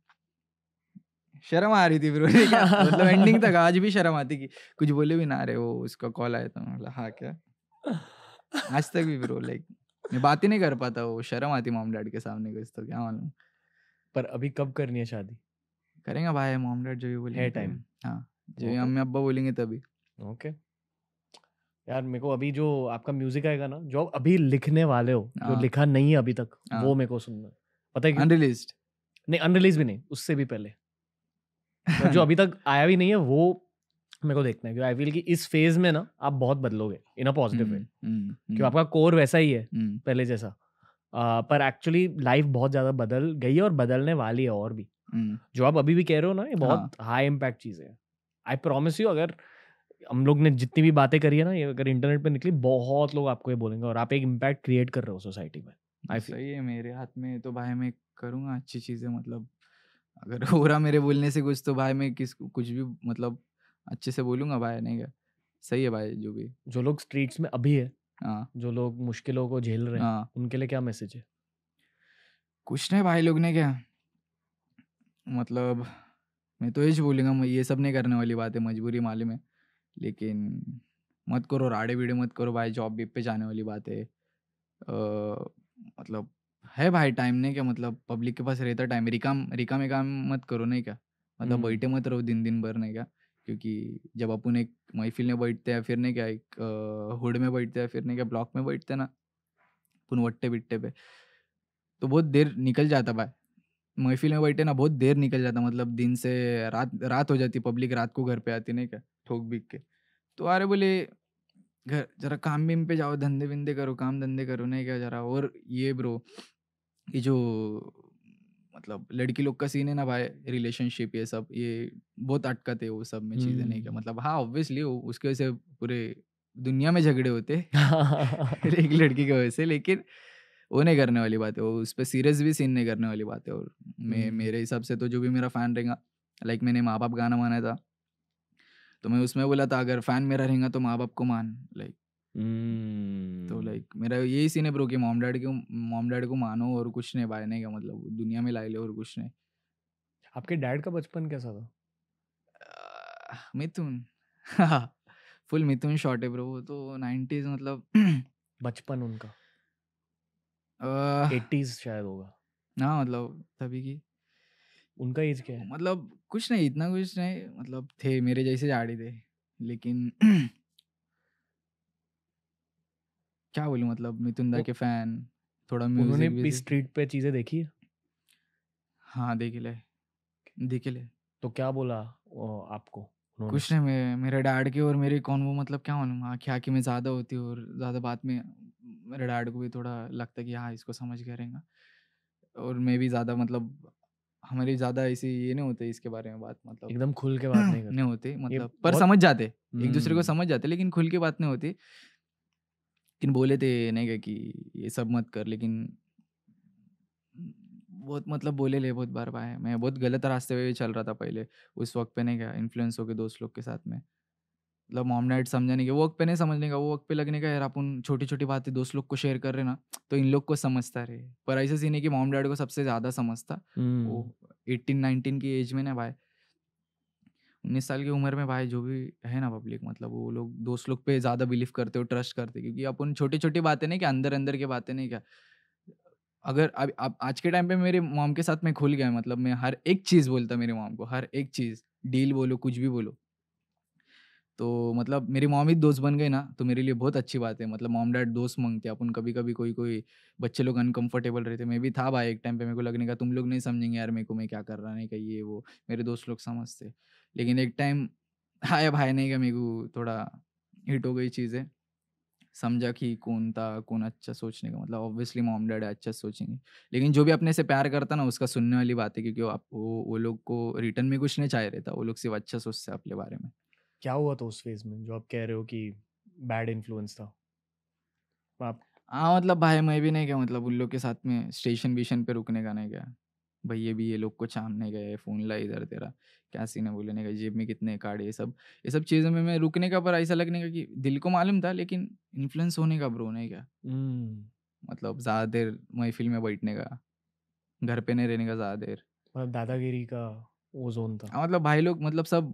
शर्म आ रही थी फिर मतलब एंडिंग तक आज भी शर्म आती कि कुछ बोले भी ना रहे वो उसका कॉल आया था मतलब हाँ क्या आज तक भी ब्रो लाइक मैं बात ही नहीं कर पाता वो शर्म आती मॉम डैड के सामने कुछ तो क्या मालूम पर अभी कब करनी है शादी करेंगे भाई मॉम डैड जो भी बोले टाइम तो हाँ जो भी अम्मी अब्बा बोलेंगे तभी ओके okay. यार मेरे को अभी जो आपका म्यूजिक आएगा ना जो अभी लिखने वाले हो जो हाँ। लिखा नहीं है अभी तक हाँ। वो मेरे को सुनना पता है अनरिलीज नहीं अनरिलीज भी नहीं उससे भी पहले तो जो अभी तक आया भी नहीं है वो मेरे को देखना है क्योंकि आई फील कि इस फेज में ना आप बहुत बदलोगे इन अ पॉजिटिव वे क्योंकि हम्म। आपका कोर वैसा ही है हम्म। पहले जैसा आ, पर एक्चुअली लाइफ बहुत ज़्यादा बदल गई है और बदलने वाली है और भी हम्म। जो आप अभी भी कह रहे हो ना ये बहुत हाई इम्पैक्ट चीज है आई प्रोमिस यू अगर हम लोग ने जितनी भी बातें करी है ना ये अगर इंटरनेट पे निकली बहुत लोग आपको ये बोलेंगे और आप एक इम्पैक्ट क्रिएट कर रहे हो सोसाइटी में सही है मेरे हाथ में तो भाई मैं करूँगा अच्छी चीज़ें मतलब अगर हो रहा मेरे बोलने से कुछ तो भाई मैं किस कुछ भी मतलब अच्छे से बोलूँगा भाई नहीं क्या सही है भाई जो भी जो लोग स्ट्रीट्स में अभी है हाँ जो लोग मुश्किलों को झेल रहे हैं हाँ। उनके लिए क्या मैसेज है कुछ नहीं भाई लोग ने क्या मतलब मैं तो यही बोलूँगा ये सब नहीं करने वाली बात है मजबूरी मालूम है लेकिन मत करो राड़े वीड़े मत करो भाई जॉब बीप पे जाने वाली बात है आ, मतलब है भाई टाइम नहीं क्या मतलब पब्लिक के पास रहता टाइम रिकाम रिकामे काम मत करो नहीं क्या मतलब हम्म। बैठे मत रहो दिन दिन भर नहीं क्या क्योंकि जब अपन एक महफिल में बैठते हैं फिर नहीं क्या एक हुड में बैठते हैं फिर नहीं क्या ब्लॉक में बैठते ना अपन वट्टे बिट्टे पे तो बहुत देर निकल जाता भाई महफिल में बैठे ना बहुत देर निकल जाता मतलब दिन से रात रात हो जाती पब्लिक रात को घर पे आती नहीं क्या ठोक बिक के तो अरे बोले घर जरा काम बीम पे जाओ धंधे विंदे करो काम धंधे करो नहीं क्या जरा और ये ब्रो ये जो मतलब लड़की लोग का सीन है ना भाई रिलेशनशिप ये सब ये बहुत अटकत है वो सब में चीज़ें नहीं क्या हम्म। मतलब हाँ ऑब्वियसली उसके वजह से पूरे दुनिया में झगड़े होते एक लड़की की वजह से लेकिन वो नहीं करने वाली बात है वो उस पर सीरियस भी सीन नहीं करने वाली बात है और मैं हम्म। मेरे हिसाब से तो जो भी मेरा फ़ैन रहेगा लाइक मैंने माँ बाप गाना माना था तो मैं उसमें बोला था अगर फैन मेरा रहेगा तो माँ बाप को मान लाइक Hmm. तो हम्म। लाइक मेरा यही सीन है ब्रो कि मॉम डैड को मॉम डैड को मानो और कुछ नहीं भाई नहीं का मतलब दुनिया में ला ले और कुछ नहीं आपके डैड का बचपन कैसा था मिथुन फुल मिथुन शॉट है ब्रो तो नाइन्टीज मतलब बचपन उनका एटीज शायद होगा ना हाँ, मतलब तभी की उनका एज क्या है मतलब कुछ नहीं इतना कुछ नहीं मतलब थे मेरे जैसे जाड़ी थे लेकिन क्या बोलूँ मतलब मिथुन दा के फैन थोड़ा उन्होंने भी स्ट्रीट पे चीजें देखी है? हाँ देखी ले देखी ले तो क्या बोला आपको कुछ नहीं मैं मेरे डैड के और मेरे कौन वो मतलब क्या होना आँखें आँखें में ज़्यादा होती और ज़्यादा बात में मेरे डैड को भी थोड़ा लगता कि हाँ इसको समझ करेंगे और मैं भी ज़्यादा मतलब हमारे ज्यादा ऐसे ये नहीं होते इसके बारे में बात मतलब एकदम खुल के बात नहीं नहीं होती मतलब पर समझ जाते एक दूसरे को हम्म। समझ जाते लेकिन खुल के बात नहीं होती लेकिन बोले थे नहीं क्या कि ये सब मत कर लेकिन बहुत मतलब बोले ले बहुत बार पाए मैं बहुत गलत रास्ते पे भी चल रहा था पहले उस वक्त पे नहीं क्या इन्फ्लुएंस हो गए दोस्त लोग के साथ में मतलब मॉम डैड समझाने के वर्क पे नहीं समझने का वर्क पे लगने का यार अपन छोटी छोटी बातें दोस्त लोग को शेयर कर रहे ना तो इन लोग को समझता रहे पर ऐसे सीन है कि मॉम डैड को सबसे ज्यादा समझता वो एट्टीन हम्म। नाइनटीन की एज में ना भाई उन्नीस साल की उम्र में भाई जो भी है ना पब्लिक मतलब वो लोग दोस्त लोग पे ज़्यादा बिलीव करते हो ट्रस्ट करते क्योंकि अपन छोटी छोटी बातें नहीं क्या अंदर अंदर की बातें नहीं क्या अगर अब आज के टाइम पे मेरे मॉम के साथ मैं खुल गया मतलब मैं हर एक चीज़ बोलता मेरे मॉम को हर एक चीज़ डील बोलो कुछ भी बोलो तो मतलब मेरी मॉम ही दोस्त बन गई ना तो मेरे लिए बहुत अच्छी बात है मतलब मॉम डैड दोस्त मांगते अपन कभी कभी कोई कोई बच्चे लोग अनकंफर्टेबल रहते मैं भी था भाई एक टाइम पे मेरे को लगने का तुम लोग नहीं समझेंगे यार मेरे को मैं क्या कर रहा नहीं कही ये वो मेरे दोस्त लोग समझते लेकिन एक टाइम आया भाई नहीं का मेरे को थोड़ा हिट हो गई चीज़ें समझा कि कौन था कौन अच्छा सोचने का मतलब ऑब्वियसली मॉम डैड अच्छा सोचेंगे लेकिन जो भी अपने से प्यार करता ना उसका सुनने वाली बात है क्योंकि आप वो वो लोग को रिटर्न में कुछ नहीं चाह रहे वो लोग सिर्फ अच्छा सोचते अपने बारे में क्या हुआ था उस फेज में जो आप कह रहे हो कि बैड इन्फ्लुएंस था आप हाँ मतलब भाई मैं भी नहीं गया मतलब उन लोग के साथ में स्टेशन वेशन पे रुकने का नहीं गया भैया भी ये लोग को छामने गए फ़ोन ला इधर तेरा क्या सीन है बोलने का जेब में कितने कार्ड ये सब ये सब चीज़ों में मैं रुकने का पर ऐसा लगने का कि दिल को मालूम था लेकिन इन्फ्लुएंस होने का ब्रो नहीं गया mm. मतलब ज़्यादा देर महफिल में बैठने का घर पे नहीं रहने का ज़्यादा देर मतलब दादागिरी का वो जोन था हाँ मतलब भाई लोग मतलब सब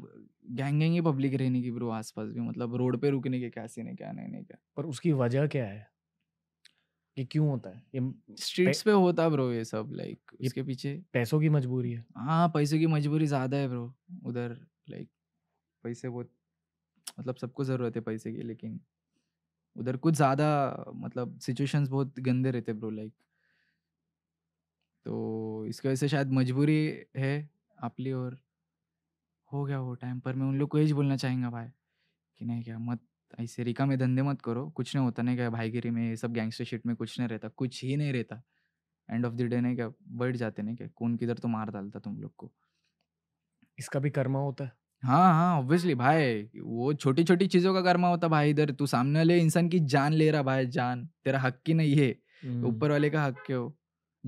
गैंग ही पब्लिक रहने की ब्रो आसपास भी मतलब रोड पे रुकने के क्या सीन है क्या नहीं नहीं क्या पर उसकी वजह क्या है ये क्यों होता है ये स्ट्रीट्स पे होता ब्रो ये सब लाइक इसके पीछे पैसों की मजबूरी है हाँ पैसों की मजबूरी ज्यादा है ब्रो उधर लाइक पैसे बहुत मतलब सबको जरूरत है पैसे की लेकिन उधर कुछ ज्यादा मतलब सिचुएशंस बहुत गंदे रहते ब्रो लाइक तो इसकी वजह से शायद मजबूरी है आपली और हो गया वो टाइम पर मैं उन लोग को यही बोलना चाहेंगा भाई कि नहीं क्या मत ऐसे रिका में धंधे मत करो कुछ नहीं होता नहीं क्या भाईगिरी में ये सब गैंगस्टर शिट में कुछ नहीं रहता कुछ ही नहीं रहता एंड ऑफ द डे नहीं क्या बैठ जाते नहीं क्या कौन किधर तो मार डालता तुम लोग को इसका भी कर्मा होता है हाँ हाँ ऑब्वियसली भाई वो छोटी छोटी चीजों का कर्मा होता भाई इधर तू सामने वाले इंसान की जान ले रहा भाई जान तेरा हक की नहीं है हम्म। ऊपर वाले का हक क्यों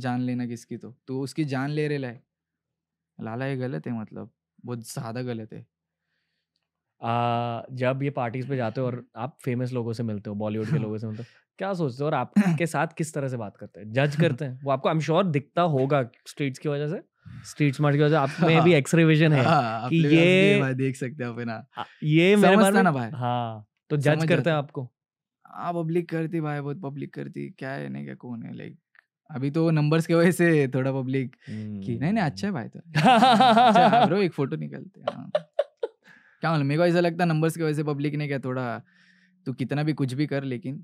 जान लेना किसकी तो तू उसकी जान ले रहे लाला ये गलत है मतलब वो ज्यादा गलत है आ, जब ये पार्टीज पे जाते हो और आप फेमस लोगों से मिलते हो बॉलीवुड के लोगों से मिलते हो क्या सोचते हो और आपके साथ किस तरह से बात करते हैं जज करते हैं वो आपको आई एम श्योर दिखता होगा स्ट्रीट्स की वजह से स्ट्रीट स्मार्ट की वजह से आप में भी एक्सरे विजन है हाँ, कि ये भाई देख सकते हो ना ये मेरे बारे ना भाई हाँ तो जज करते हैं आपको हाँ पब्लिक करती भाई बहुत पब्लिक करती क्या है नहीं क्या कौन है लाइक अभी तो नंबर्स के वजह से थोड़ा पब्लिक कि नहीं नहीं अच्छा है भाई तो ब्रो एक फोटो निकलते अच्छा हैं हाँ। क्या मतलब मेरे को ऐसा लगता है नंबर्स के वजह से पब्लिक ने क्या थोड़ा तू कितना भी कुछ भी कर लेकिन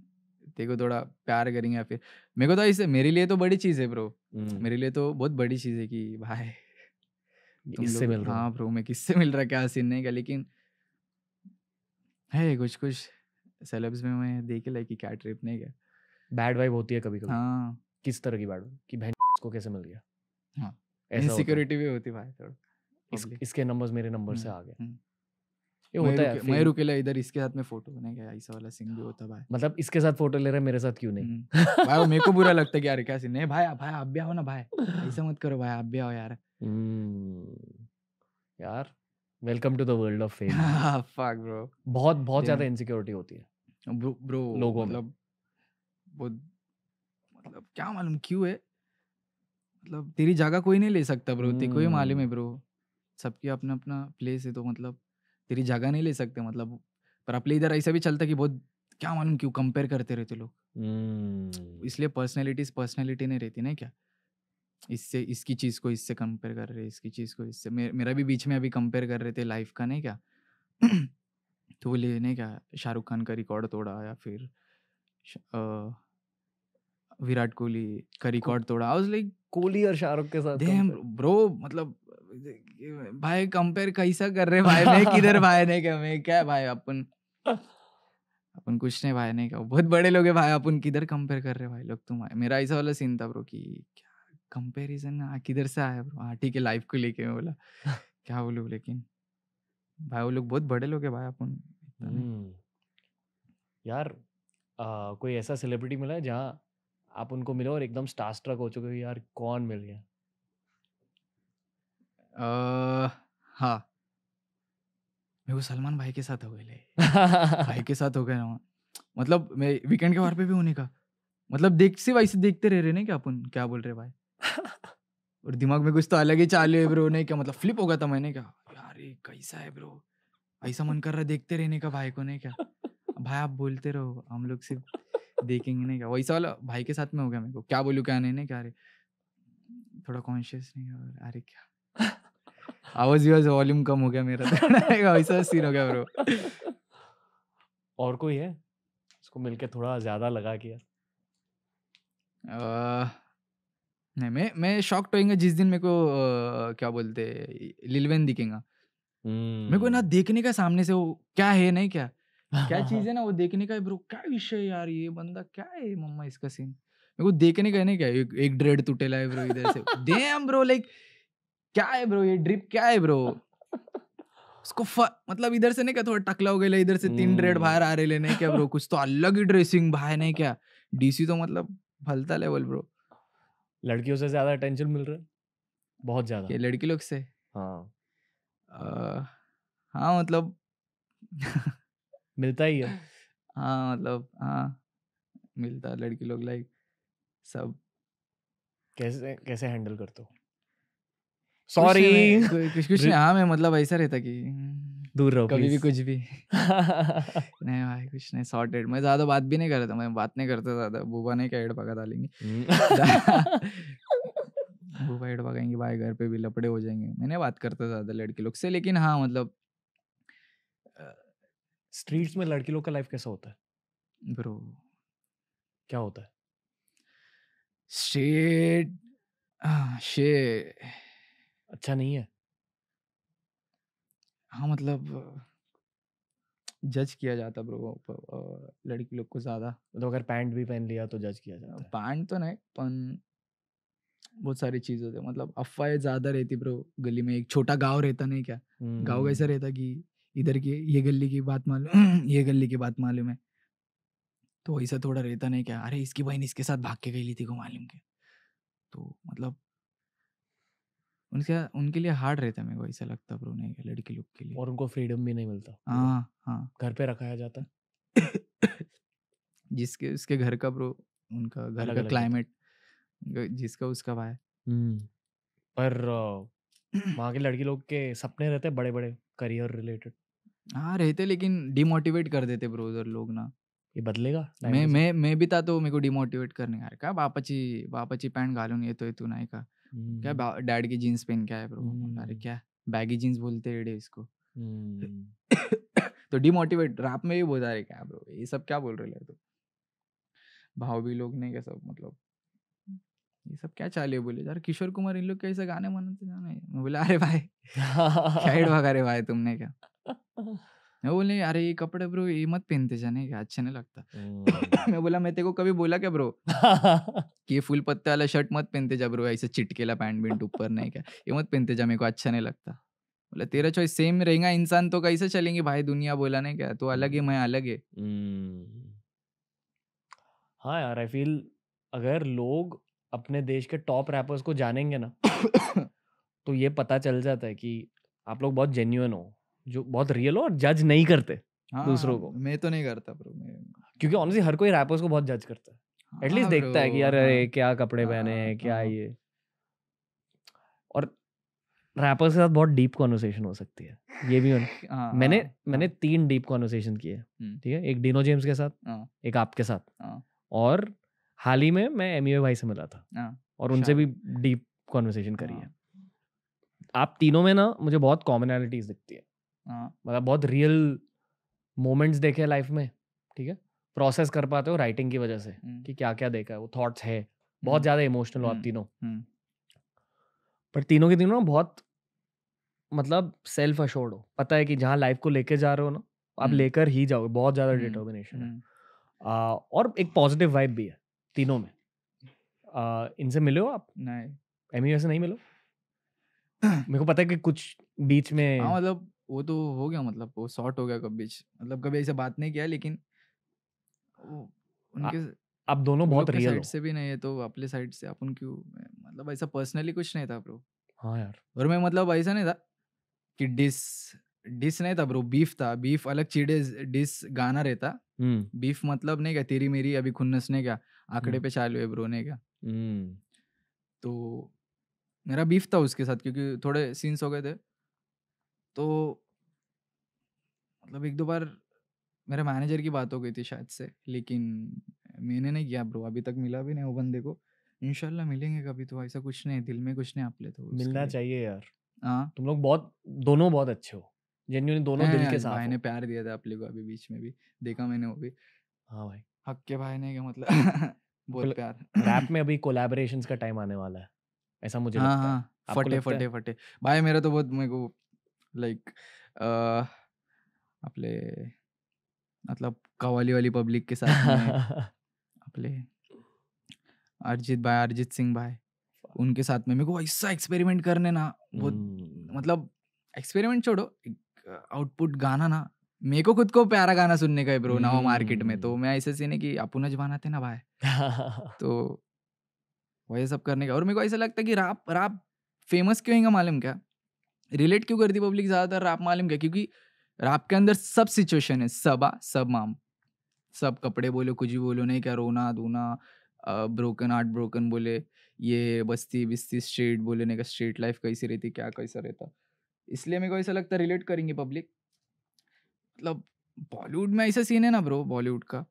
देखो थोड़ा प्यार करेंगे या फिर मेरे को तो ऐसे मेरे लिए तो बड़ी चीज़ है ब्रो हम्म। मेरे लिए तो बहुत बड़ी चीज़ है कि भाई किससे हाँ मिल रहा हाँ ब्रो मैं किससे मिल रहा क्या सीन नहीं क्या लेकिन है कुछ कुछ सेलेब्स में मैं देखे लाइक क्या ट्रिप नहीं क्या बैड वाइब होती है कभी कभी हाँ किस तरह की बात कि बहन को कैसे मिल गया हाँ इनसिक्योरिटी भी होती भाई थोड़ा इस, इसके नंबर्स मेरे नंबर हम्म, से आ गए हम्म। ये होता है मैं रुकेला इधर इसके साथ में फोटो बना गया ऐसा वाला सीन भी होता भाई मतलब इसके साथ फोटो ले रहा है मेरे साथ क्यों नहीं हम्म। भाई मेरे को बुरा लगता है यार क्या सीन है भाई भाई आप भी आओ ना भाई ऐसा मत करो भाई आप भी आओ यार यार welcome to the world of fame fuck bro बहुत बहुत ज्यादा इनसिक्योरिटी होती है ब्रो लोगों मतलब बहुत मतलब क्या मालूम क्यों है मतलब तेरी जगह कोई नहीं ले सकता ब्रो तेरे को ही मालूम है ब्रो हम्म। सबकी अपना अपना प्लेस है तो मतलब तेरी जगह नहीं ले सकते मतलब पर अपने इधर ऐसा भी चलता कि बहुत क्या मालूम क्यों कंपेयर करते रहते लोग hmm. इसलिए पर्सनैलिटीज पर्सनैलिटी नहीं रहती ना क्या इससे इसकी चीज़ को इससे कंपेयर कर रहे इसकी चीज़ को इससे मे, मेरा भी बीच में अभी कंपेयर कर रहे थे लाइफ का नहीं क्या तो बोले नहीं क्या शाहरुख खान का रिकॉर्ड तोड़ा या फिर विराट कोहली का रिकॉर्ड तोड़ा आई वाज लाइक कोहली और शाहरुख के साथ डैम ब्रो मतलब भाई कंपेयर कैसा कर रहे भाई मैं किधर भाई ने क्या मैं क्या भाई अपन अपन कुछ नहीं भाई नहीं क्या बहुत बड़े लोग हैं भाई अपन किधर कंपेयर कर रहे भाई लोग तुम तो मेरा ऐसा वाला सीन था ब्रो की क्या कंपेरिजन हाँ, किधर से आया ब्रो हाँ ठीक है लाइफ को लेके मैं बोला क्या बोलू लेकिन भाई वो लोग बहुत बड़े लोग है भाई अपन हम्म। यार आ, कोई ऐसा सेलिब्रिटी मिला है जहाँ आप उनको मिलो और एकदम स्टारस्ट्रक हो चुके हो यार कौन मिल गया uh, हाँ मेरे को सलमान भाई के साथ हो गए भाई के साथ हो गए ना मतलब मैं वीकेंड के बार पे भी होने का मतलब देख से वैसे देखते रह रहे ना क्या अपन क्या बोल रहे भाई और दिमाग में कुछ तो अलग ही चालू है ब्रो नहीं क्या मतलब फ्लिप हो गया था मैंने क्या यार ये कैसा है ब्रो ऐसा मन कर रहा देखते रहने का भाई को नहीं क्या भाई आप बोलते रहो हम लोग सिर्फ देखेंगे नहीं क्या वही सवाल भाई के साथ में हो गया मेरे को क्या बोलू क्या नहीं क्या अरे थोड़ा कॉन्शियस नहीं हो अरे क्या आवाज वाज वॉल्यूम कम हो गया मेरा तो वैसा सीन हो गया ब्रो और कोई है उसको मिलके थोड़ा ज्यादा लगा कि यार नहीं मैं मैं शॉक टोएंगा जिस दिन मेरे को आ, क्या बोलते लिलवेन दिखेगा hmm. मेरे को ना हम्म। देखने का सामने से वो क्या है नहीं क्या क्या चीज है ना वो देखने का ब्रो क्या विषय यार ये बंदा क्या है मम्मा इसका सीन मेरे को देखने का नहीं क्या एक, एक ड्रेड टूटेला है ब्रो इधर से डैम ब्रो लाइक क्या है ब्रो ये ड्रिप क्या है ब्रो उसको मतलब इधर से नहीं क्या थोड़ा टकला हो गया इधर से तीन ड्रेड हम्म। बाहर आ रहे ले नहीं क्या ब्रो कुछ तो अलग ही ड्रेसिंग भाई नहीं क्या डीसी तो मतलब फलता लेवल ब्रो लड़कियों से ज्यादा अटेंशन मिल रहा है बहुत ज्यादा लड़की लोग से हाँ आ, हाँ मतलब मिलता ही है हाँ मतलब हाँ मिलता लड़की लोग लाइक सब कैसे कैसे हैंडल करते हो सॉरी कुछ कुछ नहीं हाँ मैं मतलब ऐसा रहता कि दूर रहो कभी भी कुछ भी नहीं भाई कुछ नहीं सॉर्टेड मैं ज़्यादा बात भी नहीं करता मैं बात नहीं करता ज़्यादा बुबा नहीं क्या एड पका डालेंगे बुबा एड पकाएंगे भाई घर पे भी लपड़े हो जाएंगे मैंने बात करता ज़्यादा लड़के लोग से लेकिन हाँ मतलब स्ट्रीट्स में लड़की लोग का लाइफ कैसा होता है ब्रो क्या होता है स्ट्रीट शे अच्छा नहीं है हाँ मतलब जज किया जाता ब्रो लड़की लोग को ज़्यादा मतलब तो अगर पैंट भी पहन लिया तो जज किया जाता पैंट तो नहीं पन बहुत सारी चीज़ होती है मतलब अफवाहें ज़्यादा रहती ब्रो गली में एक छोटा गांव रहता नहीं क्या गांव हम्म। कैसा रहता कि इधर की ये गली की बात मालूम ये गली की बात मालूम है तो ऐसा थोड़ा रहता नहीं क्या अरे इसकी बहन इसके साथ भाग के गई ली थी को मालूम क्या तो मतलब उनके उनके लिए हार्ड रहता मेरे को ऐसा लगता ब्रो नहीं लड़की लोग के लिए और उनको फ्रीडम भी नहीं मिलता हाँ हाँ घर पे रखाया जाता जिसके उसके घर का ब्रो उनका घर का क्लाइमेट जिसका उसका भाई हम्म, पर वहाँ के लड़की लोग के सपने रहते बड़े बड़े करियर रिलेटेड हाँ रहते लेकिन डिमोटिवेट कर देते ब्रो उधर लोग ना ये बदलेगा मैं मैं मैं भी था तो मेरे को डिमोटिवेट करने यार का बापाची बापाची पॅन्ट तो ये तू नहीं का क्या हम्म। डैड की जीन्स पहन हम्म। क्या है ब्रो हम्म। तो अरे क्या बैगी जीन्स बोलते हैं इसको तो डिमोटिवेट रैप में भी बोला रहे क्या ब्रो ये सब क्या बोल रहे तो भाव भी लोग नहीं क्या सब मतलब ये सब क्या चाले बोले यार किशोर कुमार इन लोग कैसे गाने मनाते जाने मैं बोला अरे भाई क्या भगा रे भाई तुमने क्या मैं बोले अरे ये कपड़े ब्रो ये मत पहनते जाने क्या अच्छा नहीं लगता हम्म। मैं बोला मैं तेरे को कभी बोला क्या ब्रो कि ये फूल पत्ते वाला शर्ट मत पहनते जा ब्रो ऐसे चिटकेला पैंट बिंट ऊपर नहीं क्या ये मत पहनते जा मेरे को अच्छा नहीं लगता बोला तेरा चॉइस सेम रहेगा इंसान तो कैसे चलेंगे भाई दुनिया बोला नहीं क्या तो अलग है मैं अलग है हम्म। हाँ यार आई फील अगर लोग अपने देश के टॉप रैपर्स को जानेंगे ना तो ये पता चल जाता है कि आप लोग बहुत जेन्यून हो जो बहुत रियल हो और जज नहीं करते हाँ, दूसरों को मैं तो नहीं करता ब्रो मैं क्योंकि ऑनेस्टली हर कोई रैपर्स को बहुत जज करता है एटलीस्ट हाँ, देखता है कि यार हाँ, क्या कपड़े पहने हैं हाँ, क्या हाँ। ये और रैपर्स के साथ बहुत डीप कॉन्वर्सेशन हो सकती है ये भी होना हाँ, मैंने मैंने तीन डीप कॉन्वर्सेशन किए हम्म। ठीक है एक डिनो जेम्स के साथ एक आपके साथ और हाल ही में मैं एम भाई से मिला था हाँ, और उनसे भी डीप कॉन्वर्सेशन करी है हाँ। आप तीनों में ना मुझे बहुत कॉमनैलिटीज दिखती है हाँ। मतलब बहुत रियल मोमेंट्स देखे लाइफ में ठीक है प्रोसेस कर पाते हो राइटिंग की वजह से कि क्या क्या देखा है वो थॉट्स है बहुत ज़्यादा इमोशनल हो आप तीनों पर तीनों के तीनों ना बहुत मतलब सेल्फ अशोर्ड हो पता है कि जहाँ लाइफ को लेकर जा रहे हो ना आप लेकर ही जाओगे बहुत ज़्यादा डिटर्मिनेशन है और एक पॉजिटिव वाइब भी है तीनों में आ, इनसे मिले हो आप नहीं एम से नहीं मिलो मेरे को पता है कि कुछ बीच में हाँ मतलब वो तो हो गया मतलब वो शॉर्ट हो गया कब बीच मतलब कभी ऐसे बात नहीं किया लेकिन उनके आप दोनों बहुत रियल साइड से भी नहीं है तो अपने साइड से अपन क्यों मतलब ऐसा पर्सनली कुछ नहीं था ब्रो हाँ यार और मैं मतलब ऐसा नहीं था कि डिस डिस नहीं था ब्रो बीफ था बीफ अलग चीड़े डिस गाना रहता बीफ हम्म। मतलब नहीं क्या तेरी मेरी अभी खुन्नस ने क्या आंकड़े पे चालू है ब्रोने का तो मेरा बीफ था उसके साथ क्योंकि थोड़े सीन्स हो गए थे तो मतलब एक दो बार मेरे मैनेजर की बात हो गई थी शायद से लेकिन मैंने नहीं किया ब्रो अभी तक मिला भी नहीं वो बंदे को इनशाला मिलेंगे कभी तो ऐसा कुछ नहीं दिल में कुछ नहीं आप ले तो मिलना चाहिए यार हाँ तुम लोग बहुत दोनों बहुत अच्छे हो जेन्यून दोनों दिल के साथ मैंने ने प्यार दिया था आप लोग अभी बीच में भी देखा मैंने वो भी हाँ भाई हक्के भाई ने क्या मतलब बहुत प्यार रैप में अभी कोलैबोरेशंस का टाइम आने वाला है ऐसा मुझे हाँ, लगता है हाँ, फटे फटे फटे भाई मेरा तो बहुत मेरे को लाइक अपने मतलब कवाली वाली पब्लिक के साथ अपने अरिजीत भाई अरिजीत सिंह भाई उनके साथ में मेरे को ऐसा एक्सपेरिमेंट करने ना बहुत हम्म। मतलब एक्सपेरिमेंट छोड़ो आउटपुट गाना ना मेरे को खुद को प्यारा गाना सुनने का है ब्रो ना हो मार्केट में तो हम्म। मैं ऐसे सीने की अपू अपुन जबान थे ना भाई तो वही सब करने का और मेरे को ऐसा लगता है कि राप राप फेमस क्यों है मालूम क्या रिलेट क्यों करती पब्लिक ज़्यादातर राप मालूम क्या क्योंकि राप के अंदर सब सिचुएशन है सब आ सब माम सब कपड़े बोलो कुछ भी बोलो नहीं क्या रोना धोना ब्रोकन हार्ट ब्रोकन बोले ये बस्ती बिस्ती स्ट्रीट बोले नहीं का स्ट्रीट लाइफ कैसी रहती क्या कैसा रहता इसलिए मेरे को ऐसा लगता है रिलेट करेंगे पब्लिक मतलब बॉलीवुड में ऐसा सीन है ना ब्रो बॉलीवुड का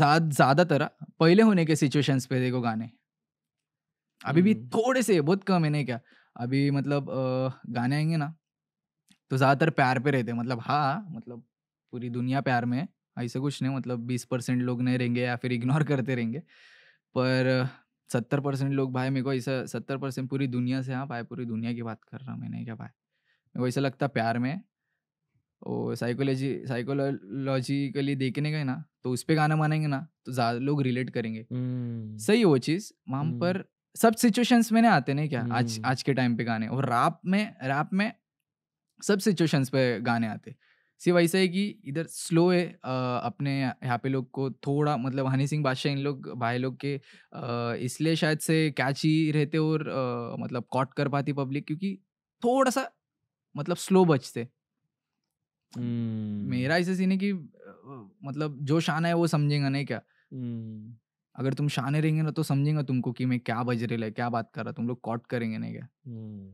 ज़्यादातर पहले होने के सिचुएशंस पे देखो गाने अभी भी हम्म। थोड़े से बहुत कम है नहीं क्या अभी मतलब गाने आएंगे ना तो ज़्यादातर प्यार पे रहते मतलब हाँ मतलब पूरी दुनिया प्यार में है ऐसा कुछ नहीं मतलब बीस परसेंट लोग नहीं रहेंगे या फिर इग्नोर करते रहेंगे पर सत्तर परसेंट लोग भाई मेरे को ऐसा सत्तर परसेंट पूरी दुनिया से हाँ भाई पूरी दुनिया की बात कर रहा हूँ मैंने क्या भाई मेरे को ऐसा लगता प्यार में और साइकोलॉजी साइकोलॉजिकली देखने गए ना तो उस पर गाना मानेंगे ना तो ज़्यादा लोग रिलेट करेंगे hmm. सही वो चीज़ वहां hmm. हम्म। पर सब सिचुएशंस में ना आते ना क्या hmm. आज हम्म। आज के टाइम पे गाने और रैप में रैप में सब सिचुएशंस पे गाने आते सिर्फ ऐसा है कि इधर स्लो है आ, अपने यहाँ पे लोग को थोड़ा मतलब हनी सिंह बादशाह इन लोग भाई लोग के इसलिए शायद से कैच ही रहते और आ, मतलब कॉट कर पाती पब्लिक क्योंकि थोड़ा सा मतलब स्लो बचते हम्म। मेरा ऐसे सीन है कि मतलब जो शान है वो समझेगा नहीं क्या हम्म। अगर तुम शाने रहेंगे ना तो समझेगा तुमको कि मैं क्या बज रही है क्या बात कर रहा तुम लोग कॉट करेंगे नहीं क्या हम्म।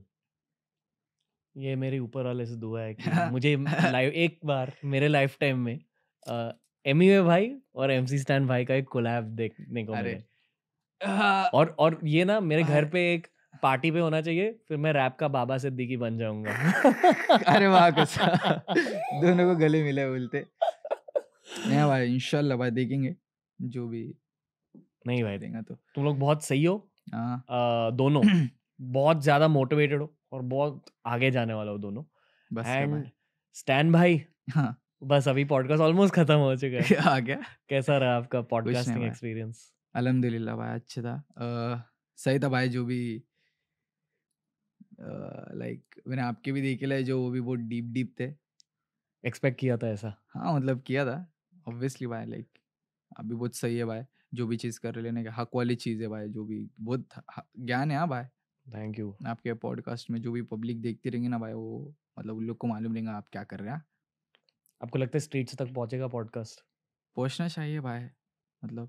ये मेरे ऊपर वाले से दुआ है कि मुझे लाइव एक बार मेरे लाइफ टाइम में एम भाई और एम सी स्टैंड भाई का एक कोलैब देखने को मिले हाँ। और और ये ना मेरे घर हाँ। पे एक पार्टी पे होना चाहिए फिर मैं रैप का बाबा सिद्दीकी बन जाऊंगा अरे वाह दोनों को गले मिले बोलते नहीं भाई इंशाल्लाह भाई देखेंगे जो भी नहीं भाई देगा तो तुम लोग बहुत सही हो आ, हाँ। दोनों बहुत ज्यादा मोटिवेटेड हो और बहुत आगे जाने वाला हो दोनों एंड स्टैन भाई हाँ बस अभी पॉडकास्ट ऑलमोस्ट खत्म हो चुका है आ गया कैसा रहा आपका पॉडकास्टिंग एक्सपीरियंस अलहमदिल्ला भाई अच्छा था आ, सही था भाई जो भी लाइक मैंने आपके भी देखे लाए जो वो भी बहुत डीप डीप थे एक्सपेक्ट किया था ऐसा हाँ मतलब किया था ऑब्वियसली भाई लाइक अभी बहुत सही है भाई जो भी चीज़ कर लेने का हक वाली चीज़ है भाई जो भी बहुत ज्ञान है हाँ भाई थैंक यू आपके पॉडकास्ट में जो भी पब्लिक देखती रहेंगी ना भाई वो मतलब उन लोग को मालूम रहेगा आप क्या कर रहे हैं हाँ। आपको लगता है स्ट्रीट से तक पहुँचेगा पॉडकास्ट पहुँचना चाहिए भाई मतलब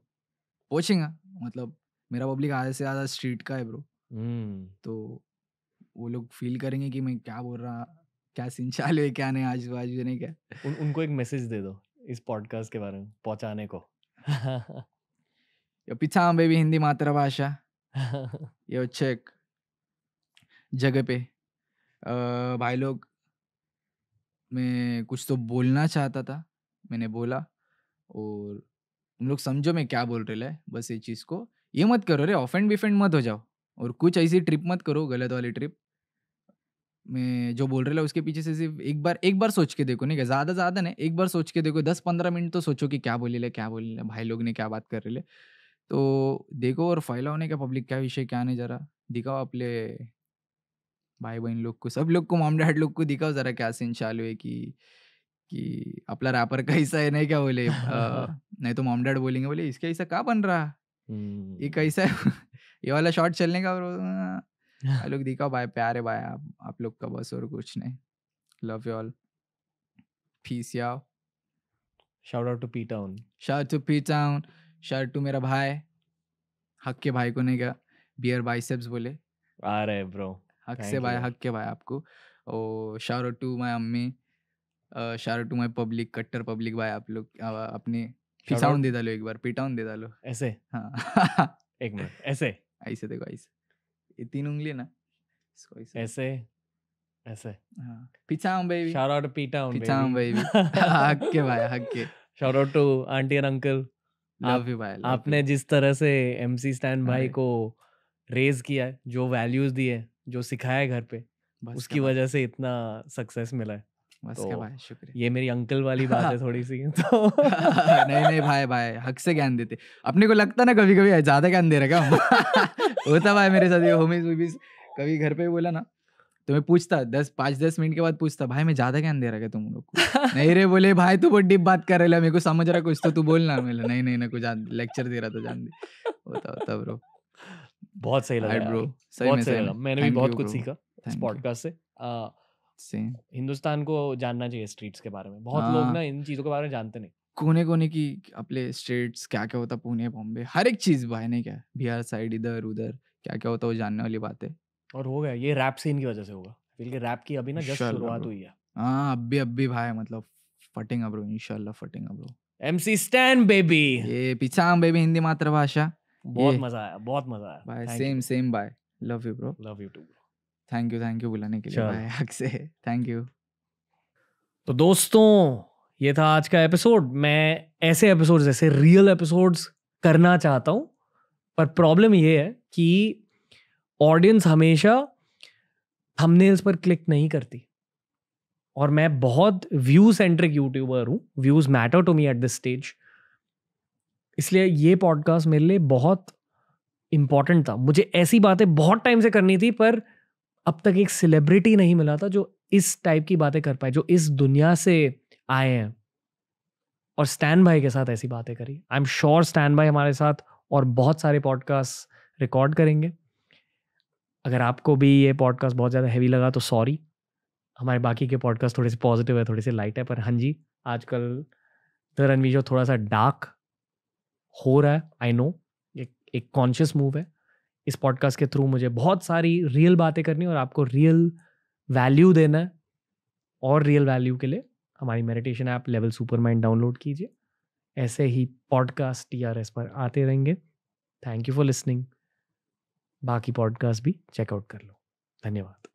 पहुँचेगा मतलब मेरा पब्लिक आधे से ज़्यादा स्ट्रीट का है ब्रो हम्म। तो वो लोग फील करेंगे कि मैं क्या बोल रहा क्या सीन चाल है क्या नहीं आज बाजू नहीं क्या उन, उनको एक मैसेज दे दो इस पॉडकास्ट के बारे में पहुंचाने को यो पिछा बेबी हिंदी मातृभाषा यो चेक जगह पे आ, भाई लोग मैं कुछ तो बोलना चाहता था मैंने बोला और तुम लोग समझो मैं क्या बोल रहे बस ये चीज़ को ये मत करो रे ऑफेंड बिफेंड मत हो जाओ और कुछ ऐसी ट्रिप मत करो गलत वाली ट्रिप मैं जो बोल रहे उसके पीछे से सिर्फ एक बार एक बार सोच के देखो नहीं क्या ज़्यादा ज़्यादा नहीं एक बार सोच के देखो दस पंद्रह मिनट तो सोचो कि क्या बोले ले क्या बोले ले भाई लोग ने क्या बात कर रहे ले तो देखो और फैला होने का पब्लिक क्या विषय क्या नहीं जरा दिखाओ अपने भाई बहन लोग को सब लोग को मामले हट लोग को दिखाओ जरा क्या सीन चालू है कि कि अपना रैपर का हिस्सा है नहीं क्या बोले आ, नहीं तो मॉम डैड बोलेंगे बोले इसका हिस्सा क्या बन रहा ये हम्म। कैसा है ये वाला शॉट चलने का भाई लोग दिखाओ भाई प्यारे भाई आप आप लोग का बस और कुछ नहीं लव यू ऑल पीस या shout out to P town shout to P town shout to मेरा भाई हक के भाई को नहीं क्या बियर बाइसेप्स बोले आ रहे ब्रो हक से भाई हक के भाई आपको ओ शाउट आउट टू माय अम्मी shout out to my public कट्टर पब्लिक भाई आप लोग अपने पीटाउन दे डालो एक बार पीटाउन दे डालो ऐसे हाँ एक मिनट ऐसे ऐसे देखो ऐसे ये तीन उंगली ना इसको ऐसे ऐसे ऐसे हाँ पिचाम बेबी शाउट आउट पीटाउन पिचाम बेबी हक के भाई हक के शाउट आउट टू आंटी और अंकल लव यू भाई आपने जिस तरह से एमसी स्टैंड हाँ, भाई को रेज किया है जो वैल्यूज दिए जो सिखाया है घर पे उसकी वजह से इतना सक्सेस मिला है बस तो भाई शुक्रिया ये मेरी अंकल वाली बात है थोड़ी सी तो नहीं नहीं भाई भाई हक से ज्ञान देते अपने को लगता ना कभी कभी ज्यादा ज्ञान दे रखा होता भाई मेरे साथ ये होमीज वोमीज कभी घर पे बोला ना तो मैं पूछता दस पाँच दस मिनट के बाद पूछता भाई मैं ज्यादा ज्ञान दे रहा क्या तुम लोग को नहीं रे बोले भाई तू बहुत डीप बात कर रहे मेरे को समझ रहा कुछ तो तू बोलना मेरे नहीं नहीं ना कुछ लेक्चर दे रहा तो जान दे होता होता ब्रो बहुत सही लगा ब्रो सही बहुत सही लगा मैंने भी बहुत कुछ सीखा इस पॉडकास्ट से हिंदुस्तान को जानना चाहिए स्ट्रीट्स के बारे में बहुत लोग ना हाँ। इन चीजों के बारे में जानते नहीं कोने कोने की अपने स्टेट्स क्या क्या होता पुणे बॉम्बे हर एक चीज भाई नहीं क्या बिहार साइड इधर उधर क्या क्या होता वो जानने वाली बात है और हो गया ये रैप सीन की वजह से होगा बिल्कुल रैप की अभी ना जस्ट शुरुआत हुई है हाँ अभी अभी भाई मतलब फटेंगे ब्रो इंशाल्लाह फटेंगे ब्रो एमसी स्टैन बेबी ये पिचाम बेबी हिंदी मातृभाषा बहुत मजा आया बहुत मजा आया भाई same same bye love you bro love you too thank you thank you बुलाने के लिए हक से थैंक यू तो दोस्तों ये था आज का एपिसोड मैं ऐसे एपिसोड्स ऐसे रियल एपिसोड्स करना चाहता हूँ पर प्रॉब्लम ये है कि ऑडियंस हमेशा थंबनेल्स पर क्लिक नहीं करती और मैं बहुत व्यू सेंट्रिक यूट्यूबर हूँ views matter to me at this stage इसलिए ये पॉडकास्ट मेरे लिए बहुत इंपॉर्टेंट था मुझे ऐसी बातें बहुत टाइम से करनी थी पर अब तक एक सेलिब्रिटी नहीं मिला था जो इस टाइप की बातें कर पाए जो इस दुनिया से आए हैं और स्टैन भाई के साथ ऐसी बातें करी आई एम श्योर स्टैन भाई हमारे साथ और बहुत सारे पॉडकास्ट रिकॉर्ड करेंगे अगर आपको भी ये पॉडकास्ट बहुत ज़्यादा हैवी लगा तो सॉरी हमारे बाकी के पॉडकास्ट थोड़े से पॉजिटिव है थोड़े से लाइट है पर हाँ जी आजकल द रणवीर जो थोड़ा सा डार्क हो रहा है आई नो एक कॉन्शियस मूव है इस पॉडकास्ट के थ्रू मुझे बहुत सारी रियल बातें करनी और आपको रियल वैल्यू देना है और रियल वैल्यू के लिए हमारी meditation app level super mind download कीजिए ऐसे ही पॉडकास्ट टी आर एस पर आते रहेंगे थैंक यू फॉर लिसनिंग बाकी पॉडकास्ट भी चेकआउट कर लो धन्यवाद